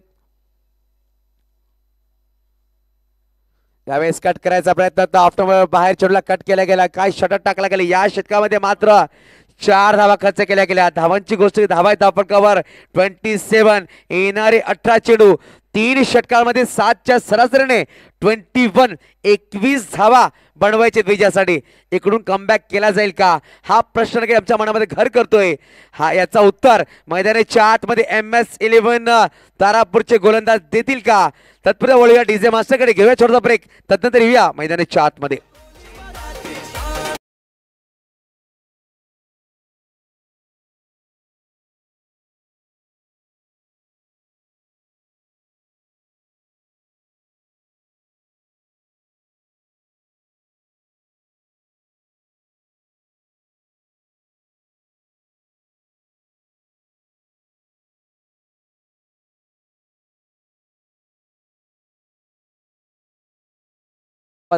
[SPEAKER 1] त्यावेळेस कट करायचा प्रयत्न आफ्टर बाहेर चेडूला कट केला गेला काय षटक टाकला गेला या षटकामध्ये मात्र चार धावा खर्च केल्या गेल्या धावांची गोष्ट धावा आहे कवर ट्वेंटी सेवन येणारे अठरा चेडू तीन षटकांमध्ये सातच्या सरासरीने ट्वेंटी वन एकवीस धावा बनवायचे विजयासाठी इकडून कमबॅक केला जाईल का हा प्रश्न काही आमच्या मनामध्ये घर करतोय हा याचा उत्तर मैदानाच्या आतमध्ये एम एस इलेव्हन तारापूरचे गोलंदाज देतील का
[SPEAKER 4] तत्पूर्वी वळूया डीजे मास्टरकडे घेऊया छोटासा ब्रेक तदनंतर येऊया मैदानाच्या आतमध्ये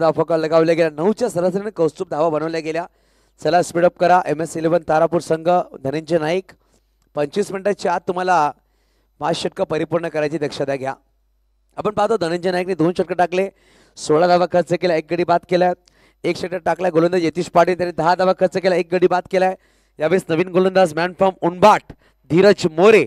[SPEAKER 4] धावफलका लगावल्या गेल्या नऊच्या सरासरीने
[SPEAKER 1] कौस्तुभ धावा बनवल्या गेल्या चला स्पीडअप करा एम एस इलेव्हन तारापूर संघ धनंजय नाईक पंचवीस मिनिटाच्या आत तुम्हाला पाच षटकं परिपूर्ण करायची दक्षता घ्या आपण पाहतो धनंजय नाईकने दोन षटकं टाकले सोळा धावा खर्च केला एक गडी बाद केला एक षटक टाकला गोलंदाज यतीश पाटील त्याने दहा धावा खर्च केला एक गडी बाद केलाय यावेळेस नवीन गोलंदाज मॅन फ्रॉम उनबाट धीरज मोरे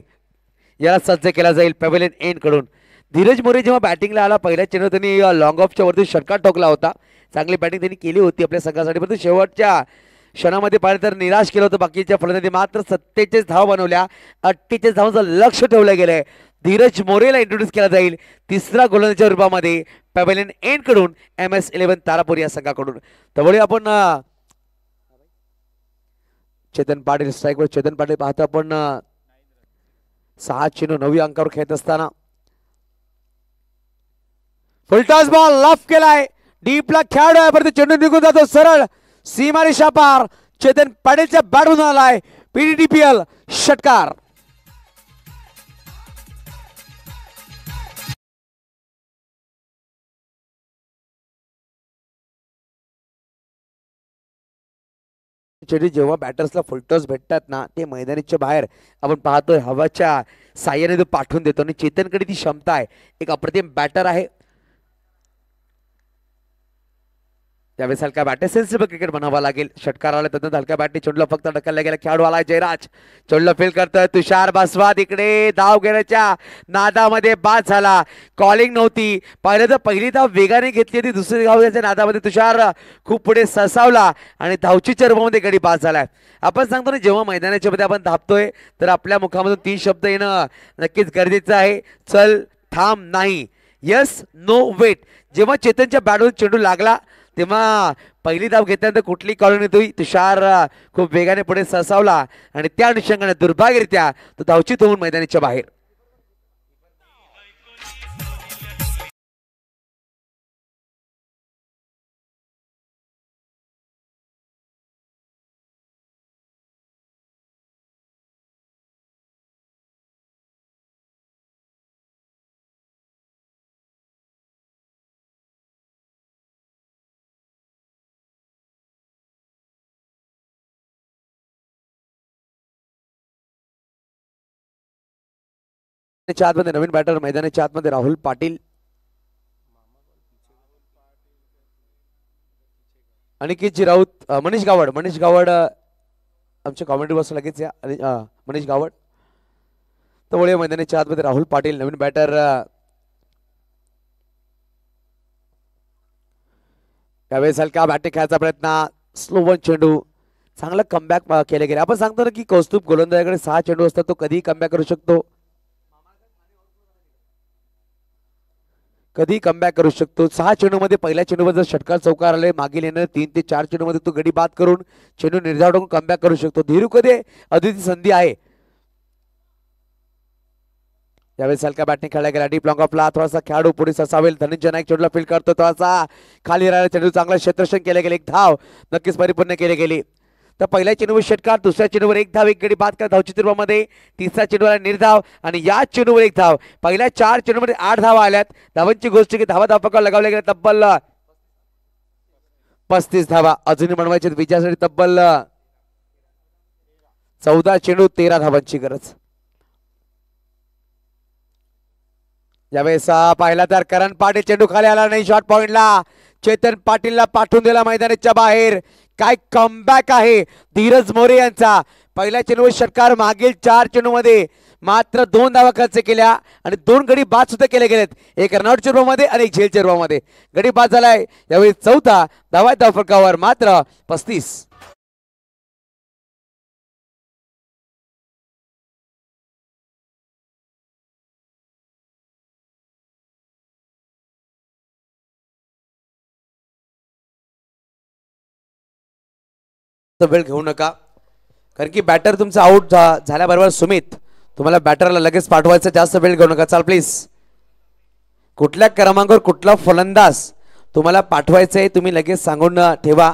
[SPEAKER 1] याला सज्ज केला जाईल पॅवेलियन एंड कडून धीरज मोरे जेव्हा बॅटिंगला आला पहिल्या चेंडू त्यांनी लॉंग ऑफच्या वरती षटकार टोकला होता चांगली बॅटिंग त्यांनी केली होती आपल्या संघासाठी परंतु शेवटच्या क्षणामध्ये पाहिलं तर निराश केलं होतं बाकीच्या फलंदाजी मात्र सत्तेचाळीस धाव बनवल्या अठ्ठेचाळीस धावांचं लक्ष ठेवलं गेलंय धीरज मोरेला इंट्रोड्यूस केला जाईल तिसरा गोलंदाजच्या रूपामध्ये एन कडून एम एस इलेव्हन तारापूर या संघाकडून त्यामुळे आपण चेतन पाटील स्ट्राईकवर चेतन पाटील पाहतो आपण सहा चेंडू नवी अंकावर खेळत असताना फुलटॉस बॉल लफ केलाय डीपला खेळाडू आहे परंतु चेंडू निघून जातो सरळ सीमारी शापार चेतन पाटीलच्या बॅटमधून आलाय पीडीडीपीएल
[SPEAKER 4] षटकार ॲक्च्युली जेव्हा बॅटर्सला फुलटॉस भेटतात ना ते मैदानीच्या बाहेर
[SPEAKER 1] आपण पाहतोय हवाच्या साह्याने तो पाठवून देतो आणि चेतनकडे ती क्षमता आहे एक अप्रतिम बॅटर आहे त्यावेळेस हलक्या बॅटे सेन्सिबल क्रिकेट बनावा लागेल षटकार आला हलक्या बॅटने चोडलं फक्त ढकलला गेला खेळाडू आला जयराज चोडलं फील करतोय तुषार बसवाद इकडे धाव घेण्याच्या नादामध्ये बाद झाला कॉलिंग नव्हती पाहिलं तर पहिली धाव वेगाने घेतली होती दुसरी धाव घ्यायच्या नादामध्ये तुषार खूप पुढे ससावला आणि धावची चर्बामध्ये गडी बाद झाला आपण सांगतो ना जेव्हा मैदानाच्या मध्ये आपण धापतोय तर आपल्या मुखामधून तीन शब्द येणं नक्कीच गरजेचं आहे चल थांब नाही यस नो वेट जेव्हा चेतनच्या बॅटवर चेंडू लागला तेव्हा पहिली धाव घेतल्यानंतर कुठली कॉलनी होती तुषार खूप वेगाने पुढे ससावला आणि त्या अनुषंगाने
[SPEAKER 4] दुर्भाग्यरित्या तो धावचित होऊन मैदानाच्या बाहेर आतमध्ये नवीन बॅटर मैदानाच्या आतमध्ये राहुल पाटील
[SPEAKER 1] जी राऊत मनीष गावड मनीष गावड आमच्या कॉमेंट्री बॉक्स लगेच या मनीष गावड तर मैदानाच्या आतमध्ये राहुल पाटील नवीन बॅटर त्यावेळेस हलका बॅटे खेळायचा प्रयत्न स्लो वन चेंडू चांगला कमबॅक केले गेले आपण सांगतो ना की कौस्तुभ गोलंदाजाकडे सहा चेंडू असतात तो कधीही कमबॅक करू शकतो कधी कमबॅक करू शकतो सहा चेंडूमध्ये पहिल्या चेंडूवर जर षटकार चौकार आले मागील येणं तीन ते चार चेंडूमध्ये तो गडी बाद करून चेंडू निर्धार कमबॅक करू शकतो धीरू कधी अदिती संधी आहे यावेळेस हलका बॅटिंग खेळला गेला डीप लॉंग ऑफला थोडासा खेळाडू पुढे ससावेल धनंजय नाईक चेंडूला फील्ड करतो थोडासा खाली राहिला चेंडू चांगला क्षेत्रक्षण केले गेले एक धाव नक्कीच परिपूर्ण केले गेली तर पहिल्या चेंडूवर षटकार दुसऱ्या चेंडूवर एक धाव एक गडी बाद करा धावची तिसऱ्या चेंडूवर निर्धाव आणि या चेंडूवर एक धाव पहिल्या चार चेंडूमध्ये आठ धावा आल्यात धावांची गोष्ट की धावा धापका लगावल्या गेल्या तब्बल पस्तीस धावा अजूनही म्हणवायचे विजयासाठी तब्बल चौदा चेंडू तेरा धावांची गरज यावेळेस पाहिला तर करण पाटील चेंडू खाली आला नाही शॉर्ट पॉइंटला चेतन पाटीलला पाठवून दिला मैदानाच्या बाहेर काय कमबॅक आहे धीरज मोरे यांचा पहिल्या चेंडूवर षटकार मागील चार चेंडूमध्ये मात्र दोन धावा खर्च केल्या आणि दोन गडी बाद सुद्धा केले गेलेत एक
[SPEAKER 4] रनआउट मध्ये आणि एक झेल मध्ये गडी बाद झालाय यावेळी चौथा धावा धाव मात्र पस्तीस वेळ घेऊ नका कारण की बॅटर तुमचा आउट झाल्याबरोबर
[SPEAKER 1] सुमित तुम्हाला बॅटरला लगेच पाठवायचं जास्त वेळ घेऊ नका चाल प्लीज कुठल्या क्रमांकावर कुठला फलंदाज तुम्हाला पाठवायचा आहे तुम्ही लगेच सांगून ठेवा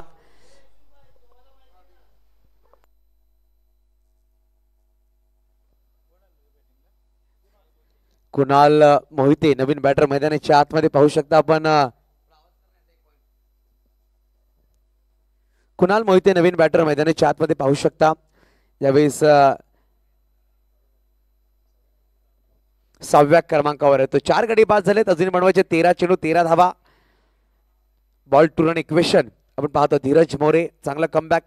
[SPEAKER 1] कुणाल मोहिते नवीन बॅटर मैदानाच्या आतमध्ये पाहू शकता आपण कुणाल मोहिते नवीन बॅटर मैदानाच्या आतमध्ये पाहू शकता यावेळेस सहाव्या क्रमांकावर तो चार गडी पास झालेत अजून बनवायचे तेरा चेंडू तेरा धावा बॉल टू रन इक्वेशन आपण पाहतो धीरज मोरे चांगला कमबॅक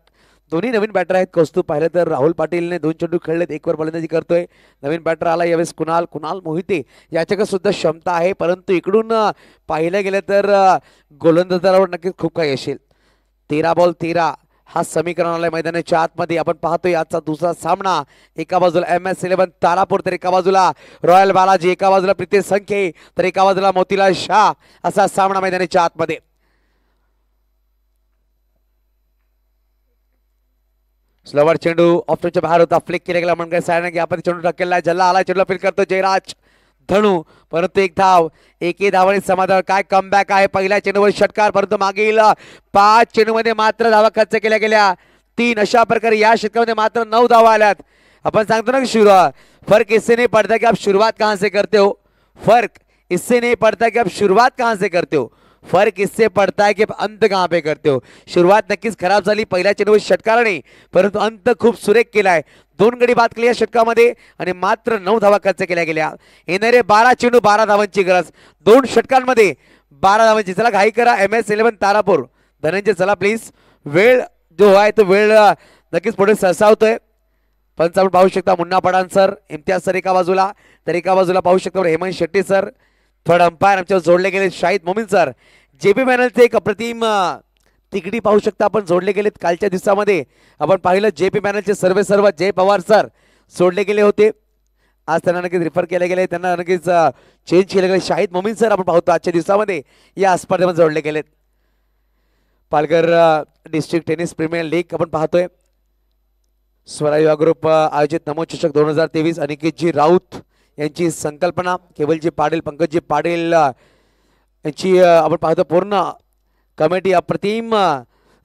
[SPEAKER 1] दोन्ही नवीन बॅटर आहेत कौस्तू पाहिलं तर राहुल पाटीलने दोन चेंडू खेळलेत एकवर फलंदाजी करतोय नवीन बॅटर आला यावेळेस कुणाल कुणाल मोहिते याच्याकडे सुद्धा क्षमता आहे परंतु इकडून पाहिलं गेलं तर गोलंदाजावर नक्कीच खूप काही असेल तेरा बॉल तेरा हा समीकरणालय मैदानाच्या आतमध्ये आपण पाहतोय आजचा दुसरा सामना एका बाजूला एम एस इलेव्हन तारापूर तर एका बाजूला रॉयल बालाजी एका बाजूला प्रितेश संखे तर एका बाजूला मोतीलाल शाह असा सामना मैदानाच्या आतमध्ये स्लवर चेंडू ऑप्शनच्या बाहेर होता फ्लिक केला गेला म्हणून काय की आपण चेंडू ढकलला झल्ला आला चेंडू फिल करतो जयराज धनू परंतु एक धाव एके धावाने समाधान काय कमबॅक आहे पहिल्या चेंडूवर षटकार परंतु मागील पाच चेंडूमध्ये मात्र धावा खर्च केल्या गेल्या तीन अशा प्रकारे या षटकामध्ये मात्र नऊ धावा आल्यात आपण सांगतो ना की शुरुवात फरक इससे नाही पड़ता की आप सुरुवात कहाँ से करते हो फर्क इससे नाही पड़ता की आप सुरुवात कहाँ से करते हो फरक इससे पडता है की अंत कहाँ पे करते हो सुरुवात नक्कीच खराब झाली पहिल्या चेंडूवर नाही परंतु अंत खूप सुरेख केलाय दोन गडी बाद केली या षटकामध्ये आणि मात्र नऊ धावा खर्च केल्या गेल्या येणारे बारा चेंडू बारा धावांची गरज दोन षटकांमध्ये बारा धावांची चला घाई करा M S eleven Tarapur Dhananjay चला प्लीज वेळ जो आहे तो वेळ नक्कीच पुढे सरसावतोय पण आपण पाहू शकता मुन्ना पडान सर इम्तियाज सर एका बाजूला तर एका बाजूला पाहू शकता Hemant Shetty sir third umpire आमच्यावर जोडले गेले शाहिद मोमिन सर जे पी पॅनलचे एक अप्रतिम तिकडी पाहू शकता आपण जोडले गेलेत कालच्या दिवसामध्ये आपण पाहिलं जे पी पॅनलचे सर्वे सर्व जय पवार सर सोडले गेले होते आज त्यांना नक्कीच रिफर केले गेले त्यांना नक्कीच चेंज केले गेले शाहिद मोमिन सर आपण पाहतो आजच्या दिवसामध्ये या स्पर्धेमध्ये जोडले गेलेत Palghar district tennis premier league आपण पाहतोय स्वरा युवा ग्रुप आयोजित नमोचषक दोन हजार तेवीस अनिकेतजी राऊत यांची संकल्पना केवलजी पाटील पंकजी पाटील यांची आपण पाहतो पूर्ण कमिटी अप्रतिम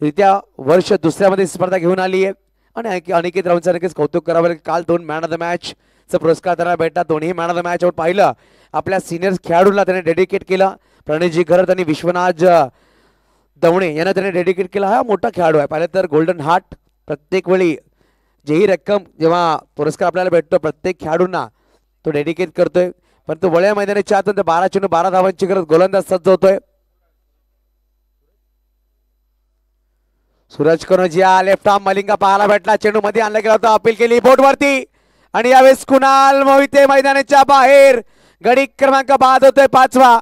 [SPEAKER 1] रित्या वर्ष दुसऱ्यामध्ये स्पर्धा घेऊन आली आहे आणि अनिकेत राऊंडचं नक्कीच कौतुक करावं लागेल काल दोन मॅन ऑफ द मॅचचा पुरस्कार त्यांना भेटला दोन्ही मॅन ऑफ द मॅच आपण पाहिलं आपल्या सिनियर खेळाडूंना त्याने डेडिकेट केलं प्रणयजी घरत आणि विश्वनाथ दवणे यांना त्याने डेडिकेट केला हा मोठा खेळाडू आहे पाहिलं तर गोल्डन हार्ट प्रत्येक वेळी जेही रक्कम जेव्हा पुरस्कार आपल्याला भेटतो प्रत्येक खेळाडूंना तो डेडिकेट करतोय पण तो वळ्या मैदानी चार बारा चेंडू बारा धावांची गरज गोलंदाज सज्ज होतोय सूरज कनोजिया लेफ्ट आर्म मलिंगा पाहायला भेटला चेंडू मध्ये आणला गेला होता अपील केली बोटवरती आणि यावेळेस कुणाल मोहिते मैदानाच्या बाहेर गडी क्रमांक बाद होतोय पाचवा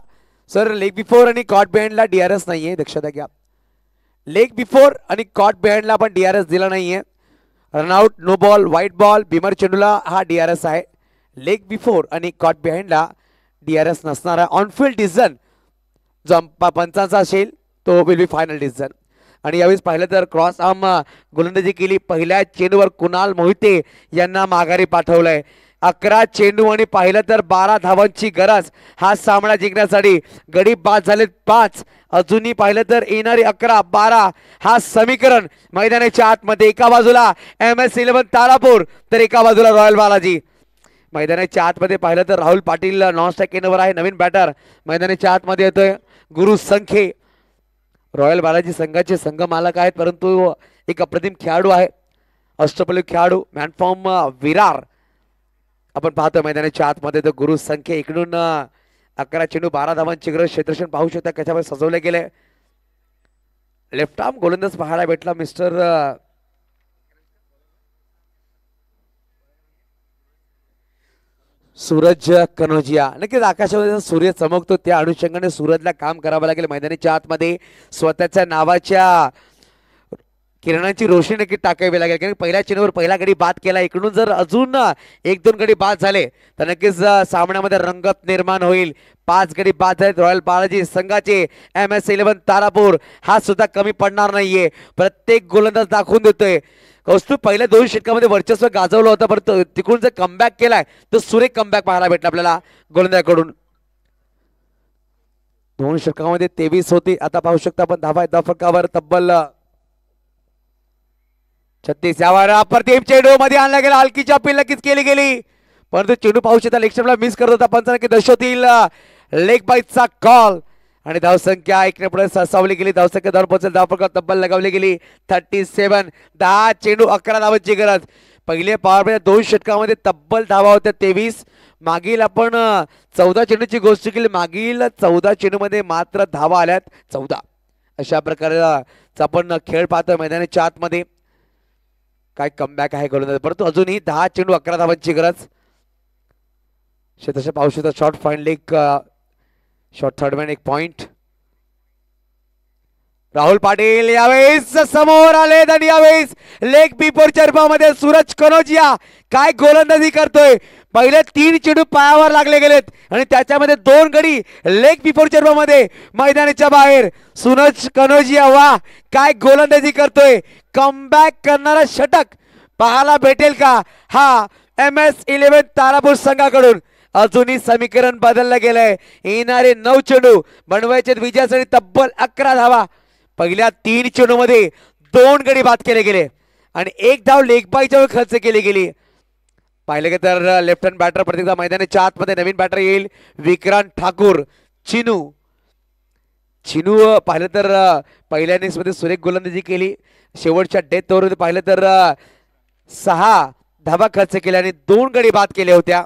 [SPEAKER 1] सर लेग बिफोर आणि कॉट बिहाइंडला डीआरएस नाहीये दक्षता घ्या लेग बिफोर आणि कॉट ला पण डीआरएस दिला नाहीये run out no ball white ball beamer चेंडूला हा डीआरएस आहे लेग बिफोर आणि कॉट बिहाइंडला डी आर एस नसणारा ऑनफिल्ड डिसिजन जो पंचांचा असेल तो विल बी फायनल डिसिजन आणि यावेळेस पाहिलं तर क्रॉस आर्म गोलंदाजी केली पहिल्या चेंडूवर कुणाल मोहिते यांना माघारी पाठवलंय अकरा चेंडू आणि पाहिलं तर बारा धावांची गरज हा सामना जिंकण्यासाठी गडी बाद झाले पाच अजूनही पाहिलं तर येणारी अकरा बारा हा समीकरण मैदानाच्या आतमध्ये एका बाजूला एम एस इलेव्हन तारापूर तर एका बाजूला रॉयल बालाजी मैदानाच्या आतमध्ये पाहिलं तर राहुल पाटील नॉन इन एनवर आहे नवीन बॅटर मैदानाच्या आतमध्ये येतोय गुरु संखे रॉयल बालाजी संघाचे संघ मालक आहेत परंतु एक अप्रतिम खेळाडू आहे अष्टपल्यू खेळाडू मॅनफॉर्म विरार आपण पाहतो मैदानाच्या आतमध्ये तर गुरु संख्ये इकडून अकरा चेंडू बारा धावांची गरज क्षेत्रक्षण पाहू शकता कशामध्ये सजवले गेले लेफ्ट आर्म गोलंदाज पाहायला भेटला मिस्टर सूरज कनोजिया नक्कीच आकाशामध्ये सूर्य चमकतो त्या अनुषंगाने सूरजला काम करावं लागेल मैदानीच्या आतमध्ये स्वतःच्या नावाच्या किरणांची रोषणी नक्की टाकावी लागेल कारण पहिल्या चेंडूवर पहिला गडी बाद केला इकडून जर अजून एक दोन गडी बाद झाले तर नक्कीच सामन्यामध्ये रंगत निर्माण होईल पाच गडी बाद झाले रॉयल बालाजी संघाचे एम एस इलेव्हन तारापूर हा सुद्धा कमी पडणार नाहीये प्रत्येक गोलंदाज दाखवून देतोय तू पहिल्या दोन षटकामध्ये वर्चस्व गाजवलं होतं परंतु तिकडून जर कमबॅक केलाय तर सुरेख कमबॅक पाहायला भेटला आपल्याला गोलंदाकडून दोन षटकामध्ये तेवीस होती आता पाहू शकता आपण धाबा दफकावर तब्बल छत्तीस यावर प्रतिम चेंडू मध्ये आणला गेला हलकीच्या अपील नक्कीच केली गेली परंतु चेंडू पाहू शकता लेक्शन मिस करत होता पंचांना की दर्शवतील लेग बायचा कॉल आणि धावसंख्या ऐकण्यापुढे सरसावली ससावली गेली धावसंख्या दर पोहोचल धाव तब्बल लगावली गेली थर्टी सेव्हन दहा चेंडू अकरा धावांची गरज पहिले पॉवर प्ले दोन षटकामध्ये तब्बल धावा होत्या तेवीस मागील आपण चौदा चेंडूची गोष्ट केली मागील चौदा चेंडूमध्ये मात्र धावा आल्यात चौदा अशा प्रकारे आपण खेळ पाहतोय मैदानी आतमध्ये काय कमबॅक आहे करून परंतु अजूनही दहा चेंडू अकरा धावांची गरज शेतशे पाऊस short fine leg short third man एक पॉइंट राहुल पाटील यावेळेस समोर आले आणि यावेळेस लेग बिफोर चर्मामध्ये सूरज कनोजिया काय गोलंदाजी करतोय पहिले तीन चिडू पायावर लागले गेलेत आणि त्याच्यामध्ये दोन गडी लेग बिफोर चर्मामध्ये मैदानाच्या बाहेर सूरज कनोजिया वा काय गोलंदाजी करतोय कमबॅक करणारा षटक पाहायला भेटेल का हा एम एस इलेव्हन तारापूर संघाकडून अजूनही समीकरण बदललं गेलंय येणारे नऊ चेंडू बनवायचे विजयासाठी तब्बल अकरा धावा पहिल्या तीन मध्ये दोन गडी बाद केले गेले आणि एक धाव लेगबाईच्या खर्च केली गेली पाहिले तर लेफ्ट हँड बॅटर प्रत्येकदा मैदानाच्या आतमध्ये नवीन बॅटर येईल विक्रांत ठाकूर चिनू चिनू पाहिलं तर पहिल्या मध्ये सुरेख गोलंदाजी केली शेवटच्या डेथ डेथवर पाहिलं तर सहा धाबा खर्च केल्या आणि दोन गडी बाद केल्या होत्या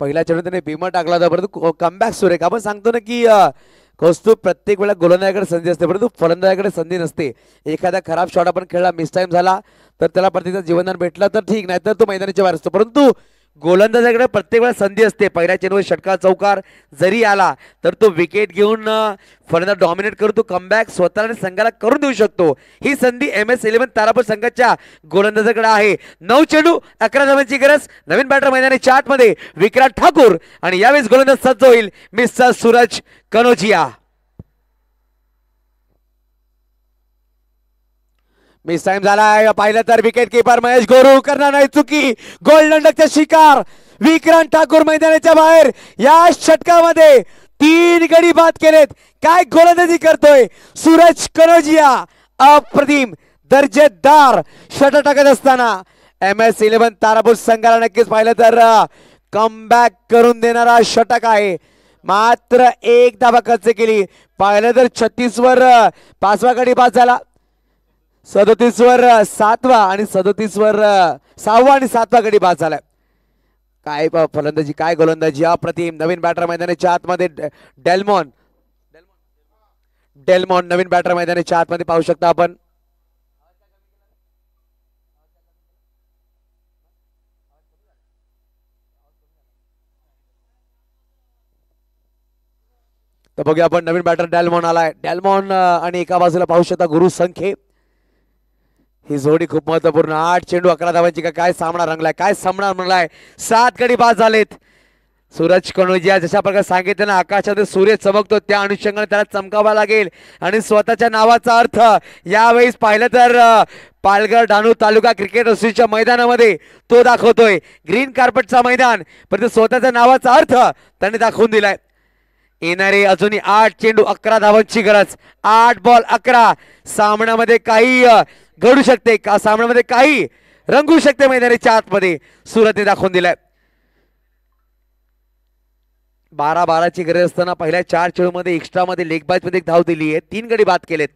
[SPEAKER 1] पहिला चेंडू त्याने भीमा टाकला होता परंतु कमबॅक सुरेख आपण सांगतो ना की कौस्तुभ प्रत्येक वेळा गोलंदाजाकडे संधी असते परंतु फलंदाजाकडे संधी नसते एखादा खराब शॉट आपण खेळला मिस टाईम झाला तर त्याला प्रत्येकदा जीवनदान भेटला तर ठीक नाही तर तो मैदानाच्या बाहेर असतो परंतु गोलंदाजाकडे प्रत्येक वेळा संधी असते पहिल्या चेंडूवर षटकार चौकार जरी आला तर तो विकेट घेऊन फलंदा डॉमिनेट करतो तो कमबॅक स्वतःला आणि संघाला करून देऊ शकतो ही संधी एम एस इलेव्हन तारापूर संघाच्या गोलंदाजाकडे आहे नऊ चेंडू अकरा धावांची गरज नवीन बॅटर मैदानी चार्टमध्ये विक्रांत ठाकूर आणि यावेळेस गोलंदाज सज्ज होईल mister Suraj Kanojia mistime आहे पाहिलं तर विकेट किपर महेश गोरू करणार नाही चुकी गोलदंडकचा शिकार विक्रांत ठाकूर मैदानाच्या बाहेर या षटकामध्ये तीन गडी बाद केलेत काय गोलंदाजी करतोय सूरज कनोजिया अप्रतिम दर्जेदार षटक टाकत असताना एम एस इलेव्हन तारापूर संघाला नक्कीच पाहिलं तर कम बॅक करून देणारा षटक आहे मात्र एक धाबा खर्च केली पाहिलं तर वर पाचवा गडी बाद झाला सदोतीस वर सातवा आणि सदोतीसवर वर सहावा आणि सातवा गडी बाद झालाय काय फलंदाजी काय गोलंदाजी अप्रतिम नवीन बॅटर मैदानाच्या आतमध्ये डेलमॉन डेलमॉन नवीन बॅटर मैदानाच्या आतमध्ये पाहू शकता आपण तर बघूया आपण नवीन बॅटर डॅलमॉन आलाय डेलमॉन आणि एका बाजूला पाहू शकता गुरु संखे ही जोडी खूप महत्वपूर्ण आठ चेंडू अकरा धावांची का काय सामना रंगलाय काय सामना रंगलाय सात गडी बाद झालेत सूरज कणोजिया जशा प्रकारे सांगितलं ना आकाशात सूर्य चमकतो त्या अनुषंगाने त्याला चमकावा लागेल आणि स्वतःच्या नावाचा अर्थ यावेळी पाहिलं तर पालघर डानू तालुका क्रिकेट असोसिएशनच्या मैदानामध्ये तो दाखवतोय ग्रीन कार्पेटचा मैदान पण स्वतःच्या नावाचा अर्थ त्याने दाखवून दिलाय येणारे अजूनही आठ चेंडू अकरा धावांची गरज आठ बॉल अकरा सामन्यामध्ये काही घडू शकते का सामन्यामध्ये काही रंगू शकते मैदानाच्या आतमध्ये सुरतने दाखवून दिलाय बारा बाराची गरज असताना पहिल्या चार मध्ये एक्स्ट्रा लेग एक्स्ट्रामध्ये एक धाव दिली आहे तीन गडी बाद केलेत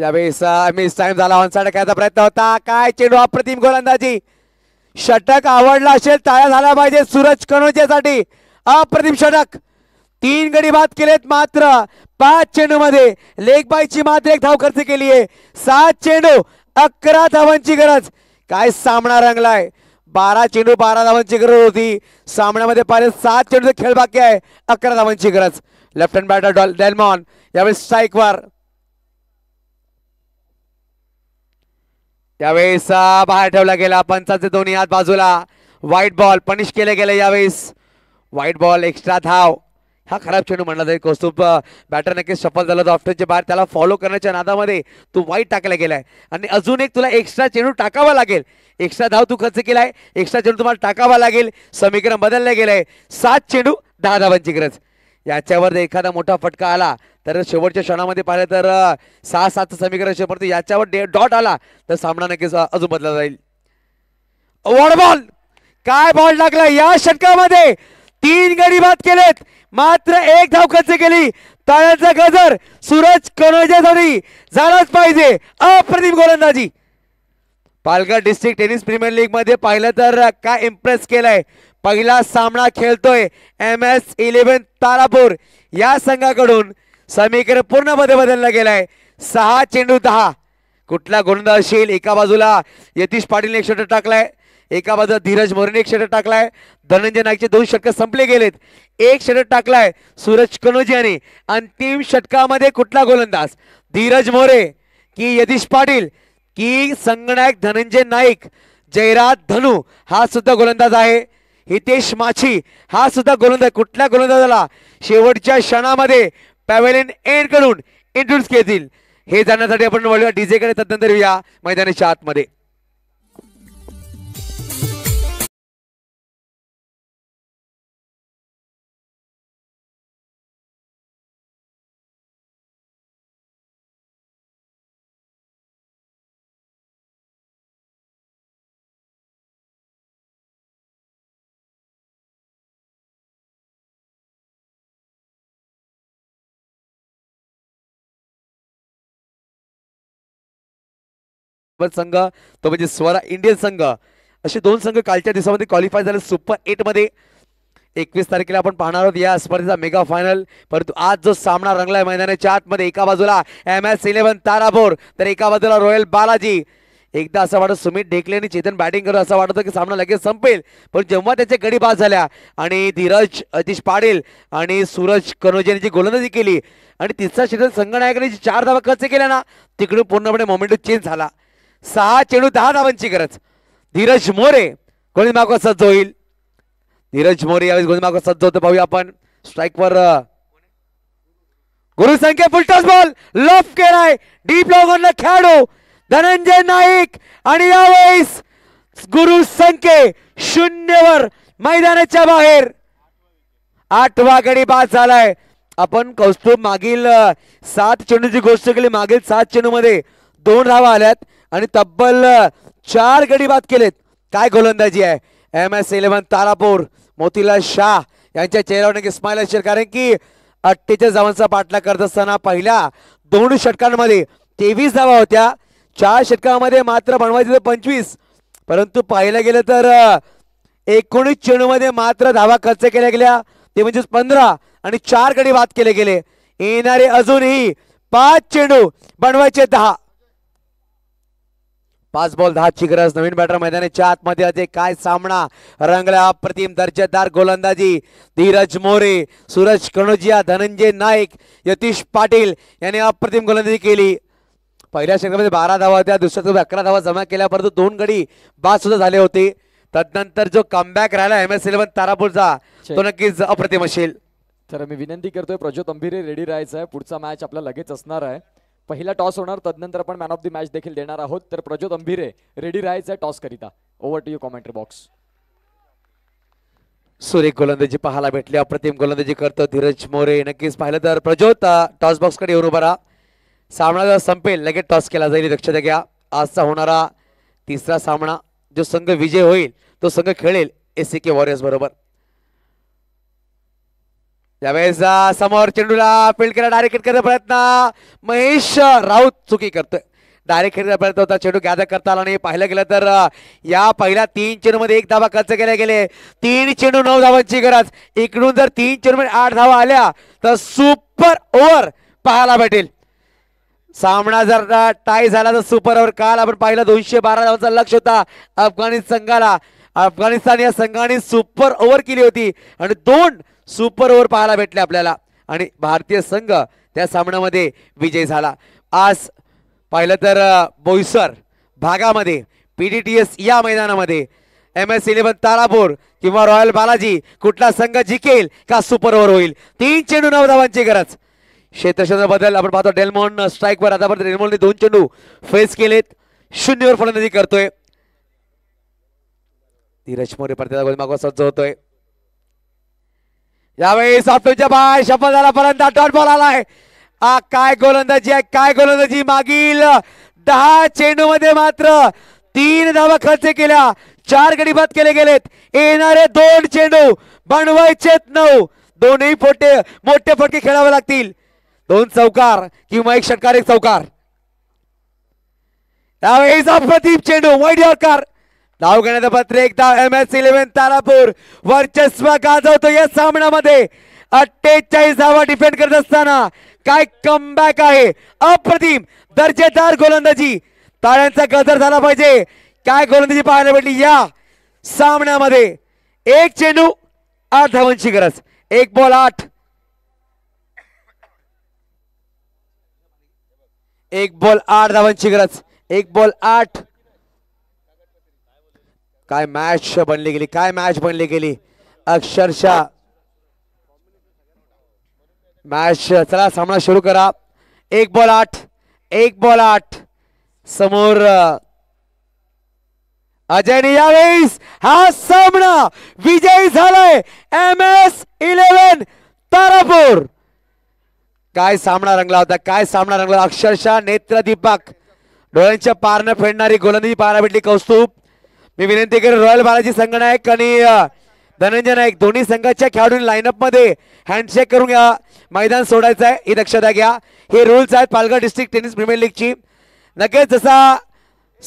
[SPEAKER 1] यावेळेस मिस टाइम झाला ऑनसाईड कायचा प्रयत्न होता काय चेंडू अप्रतिम गोलंदाजी षटक आवडला असेल टाळ्या झाला पाहिजे सूरज कनोजेसाठी अप्रतिम षटक तीन गडी बाद केलेत मात्र पाच चेंडू मध्ये लेखबाईची मात्र एक धाव खर्च केली आहे सात चेंडू अकरा धावांची गरज काय सामना रंगलाय बारा चेंडू बारा धावांची गरज होती सामन्यामध्ये पाहिले सात चेंडूचं खेळ बाकी आहे अकरा धावांची गरज लेफ्ट हँड बॅटर डॉल डेलमॉन स्ट्राइक वर त्यावेळेस बाहेर ठेवला गेला पंचाचे दोन्ही हात बाजूला व्हाईट बॉल पनिश केले गेले यावेळेस व्हाईट बॉल एक्स्ट्रा धाव हा खराब चेंडू म्हणला जाईल कौस्तुभ बॅटर नक्कीच सफल झाला तो ऑफ्टरच्या बाहेर त्याला फॉलो करण्याच्या नादामध्ये तू वाईट टाकला गेलाय आणि अजून एक तुला एक्स्ट्रा चेंडू टाकावा लागेल एक्स्ट्रा धाव तू खर्च केलाय एक्स्ट्रा चेंडू तुम्हाला टाकावा लागेल समीकरण बदललं गेलंय सात चेंडू दहा धावांची गरज याच्यावर जर एखादा मोठा फटका आला तर शेवटच्या क्षणामध्ये पाहिलं तर सहा सात समीकरण शेवट याच्यावर डॉट आला तर सामना नक्कीच अजून बदला जाईल बॉल काय बॉल लागला या षटकामध्ये तीन गडी बाद केलेत मात्र एक धाव खर्च केली ताळ्याचा गजर सूरज कनोजासाठी झालाच पाहिजे अप्रतिम गोलंदाजी Palghar district tennis premier league मध्ये पाहिलं तर काय इम्प्रेस केलाय पहिला सामना खेळतोय एम एस इलेव्हन तारापूर या संघाकडून समीकरण पूर्णपणे बदलला गेलाय सहा चेंडू दहा कुठला गोलंदाज असेल एका बाजूला यतीश पाटील एक शटर टाकलाय एका बाजूला धीरज मोरेने एक षटक टाकलाय धनंजय नाईकचे दोन षटक संपले गेलेत एक षटक टाकलाय सूरज कनोजी यांनी अंतिम षटकामध्ये कुठला गोलंदाज धीरज मोरे की यतीश पाटील की संगनायक धनंजय नाईक जयराज धनु हा सुद्धा गोलंदाज आहे हितेश माछी हा सुद्धा गोलंदाज कुठल्या गोलंदाजाला शेवटच्या क्षणामध्ये पॅवेलियन एंड कडून इंट्रोड्यूस घेतील हे जाण्यासाठी आपण वळूया डीजेकडे तद्नंतर येऊया मैदानाच्या आतमध्ये
[SPEAKER 4] संघ तो म्हणजे स्वरा इंडियन संघ असे दोन संघ कालच्या दिवसामध्ये क्वालिफाय झाले सुपर मध्ये
[SPEAKER 1] एकवीस तारखेला आपण पाहणार आहोत या स्पर्धेचा मेगा फायनल परंतु आज जो सामना रंगलाय मैदानाच्या आतमध्ये एका बाजूला एम एस इलेव्हन ताराभोर तर एका बाजूला रॉयल बालाजी एकदा असं वाटत सुमित ढेकले आणि चेतन बॅटिंग करत असं वाटतं की सामना लगेच संपेल पण जेव्हा त्याचे गडी बाद झाल्या आणि धीरज अतिश पाडेल आणि सूरज कनोजी यांनी जी गोलंदाजी केली आणि तिसरा षटक संघनायकाने जी चार धावा खर्च केल्या ना तिकडून पूर्णपणे मोमेंटो चेंज झाला सहा चेंडू दहा धावांची गरज धीरज मोरे गोलंदीमाग सज्ज होईल धीरज मोरे यावेळी गोलंदीमाग सज्ज होतो पाहूया आपण स्ट्राईकवर संख्या फुलटॉस बॉल लफ केलाय डीप लॉगरला खेळाडू धनंजय नाईक आणि यावेळेस गुरु संख्ये शून्यवर मैदानाच्या बाहेर आठवा गडी बाद झालाय आपण कौस्तुभ मागील सात चेंडूची गोष्ट केली मागील सात मध्ये दोन धावा आल्यात आणि तब्बल चार गडी बाद केलेत काय गोलंदाजी आहे M S eleven Tarapur Motilal Shah यांच्या चेहऱ्यावर नक्की स्माईल असेल कारण की अठ्ठेचाळीस धावांचा पाठला करत असताना पहिल्या दोन षटकांमध्ये तेवीस धावा होत्या चार षटकामध्ये मात्र बनवायचे तर पंचवीस परंतु पाहिलं गेलं तर एकोणीस चेंडूमध्ये मात्र धावा खर्च केल्या गेल्या ते म्हणजेच पंधरा आणि चार गडी बाद केले गेले येणारे अजूनही पाच चेंडू बनवायचे दहा पाच बॉल दहाची गरज नवीन बॅटर मैदानाच्या आतमध्ये असे काय सामना रंगला अप्रतिम दर्जेदार गोलंदाजी धीरज मोरे सूरज कणोजिया धनंजय नाईक यतीश पाटील यांनी अप्रतिम गोलंदाजी केली पहिल्या षटकामध्ये बारा धावा होत्या दुसऱ्या अकरा धावा जमा केल्या परंतु दोन गडी बाद सुद्धा झाले होते तदनंतर जो कमबॅक राहिला एम एस इलेव्हन तारापूरचा तो नक्कीच अप्रतिम असेल तर मी विनंती करतोय प्रज्योत अंभिरे रेडी राहायचा आहे पुढचा मॅच आपला लगेच असणार आहे पहिला टॉस होणार तदनंतर आपण मॅन ऑफ द मॅच देखील देणार आहोत तर प्रज्योत अंभिरे रेडी राहायचा टॉस करिता over to you commentary box सुरेख गोलंदाजी पाहायला भेटली अप्रतिम गोलंदाजी करतो धीरज मोरे नक्कीच पाहिलं तर प्रज्योत टॉस बॉक्स कडे येऊन उभारा संपेल लगेच टॉस केला जाईल लक्षात घ्या आजचा होणारा तिसरा सामना जो संघ विजय होईल तो संघ खेळेल एस सी के वॉरियर्स बरोबर त्यावेळेस समोर चेंडूला फील्ड केला डायरेक्ट हिट प्रयत्न महेश राऊत चुकी करतोय डायरेक्ट खेळण्याचा प्रयत्न होता चेंडू गॅदर करता आला नाही पाहिलं गेलं तर या पहिल्या तीन मध्ये एक धावा खर्च केल्या गेले तीन चेंडू नऊ धावांची गरज इकडून जर तीन मध्ये आठ धावा आल्या तर सुपर ओव्हर पाहायला भेटेल सामना जर टाय झाला तर सुपर ओव्हर काल आपण पाहिलं दोनशे बारा धावांचा लक्ष होता अफगाणिस्तान संघाला अफगाणिस्तान या संघाने सुपर ओव्हर केली होती आणि दोन सुपर ओव्हर पाहायला भेटले आपल्याला आणि भारतीय संघ त्या सामन्यामध्ये विजय झाला आज पाहिलं तर बोईसर भागामध्ये पी डी टी एस या मैदानामध्ये एम एस इलेव्हन तारापूर किंवा रॉयल बालाजी कुठला संघ जिकेल का सुपर ओव्हर होईल तीन चेंडू नऊ धावांची गरज क्षेत्रक्षेत्र बदल आपण पाहतो डेलमॉन स्ट्राईकवर आतापर्यंत डेलमॉनने दोन चेंडू फेस केलेत शून्यवर फलंदाजी करतोय धीरज मोरे परत मागवा सज्ज होतोय यावेळी सातूच्या बाय शपथ झाला डॉट बॉल आलाय आ काय गोलंदाजी आहे काय गोलंदाजी मागील दहा चेंडू मध्ये मात्र तीन धावा खर्च केल्या चार गडी बाद केले गेलेत येणारे दोन चेंडू बनवायचेत नऊ दोन्ही फोटे मोठे फटके खेळावे लागतील दोन चौकार किंवा एक षटकार एक चौकार त्यावेळी प्रदीप चेंडू वाईट यॉर्कर धाव घेण्याचा पत्र एकदा एम एस इलेव्हन तारापूर वर्चस्व गाजवतो या सामन्यामध्ये अठ्ठेचाळीस धावा डिफेंड करत असताना काय कमबॅक आहे अप्रतिम दर्जेदार गोलंदाजी ताळ्यांचा गजर झाला पाहिजे काय गोलंदाजी पाहायला भेटली या सामन्यामध्ये एक चेंडू आठ धावांची गरज एक बॉल आठ एक बॉल आठ धावांची गरज एक बॉल आठ काय मॅच बनली गेली काय मॅच बनली गेली अक्षरशः मॅच चला सामना सुरू करा एक बॉल आठ एक बॉल आठ समोर अजयने यावेळीस हा सामना विजयी झालाय एम एस इलेव्हन तारापूर काय सामना रंगला होता काय सामना रंगला अक्षरशः नेत्रदीपक डोळ्यांच्या पारनं फेडणारी गोलंदी पारा भेटली कौस्तुभ मी विनंती करेन रॉयल बालाजी नायक आणि धनंजय नाईक दोन्ही संघाच्या खेळाडूंनी लाईनअपमध्ये मध्ये हँडशेक करून या मैदान सोडायचं आहे ही दक्षता घ्या हे रुल्स आहेत पालघर डिस्ट्रिक्ट टेनिस प्रीमियर लीगची नक्कीच जसा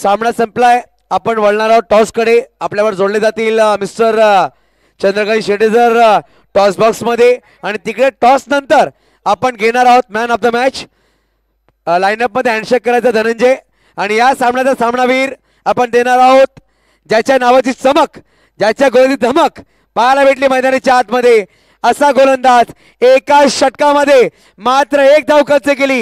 [SPEAKER 1] सामना संपलाय आपण वळणार आहोत टॉसकडे आपल्यावर जोडले जातील मिस्टर चंद्रकांत शेटेजर टॉस बॉक्समध्ये आणि तिकडे टॉस नंतर आपण घेणार आहोत मॅन ऑफ द मॅच लाईनअपमध्ये हँडशेक करायचा धनंजय आणि या सामन्याचा सामनावीर आपण देणार आहोत ज्याच्या नावाची चमक ज्याच्या गोलदी धमक पाहायला भेटली मैदानाच्या
[SPEAKER 4] आतमध्ये असा गोलंदाज एका षटकामध्ये मात्र एक धाव खर्च केली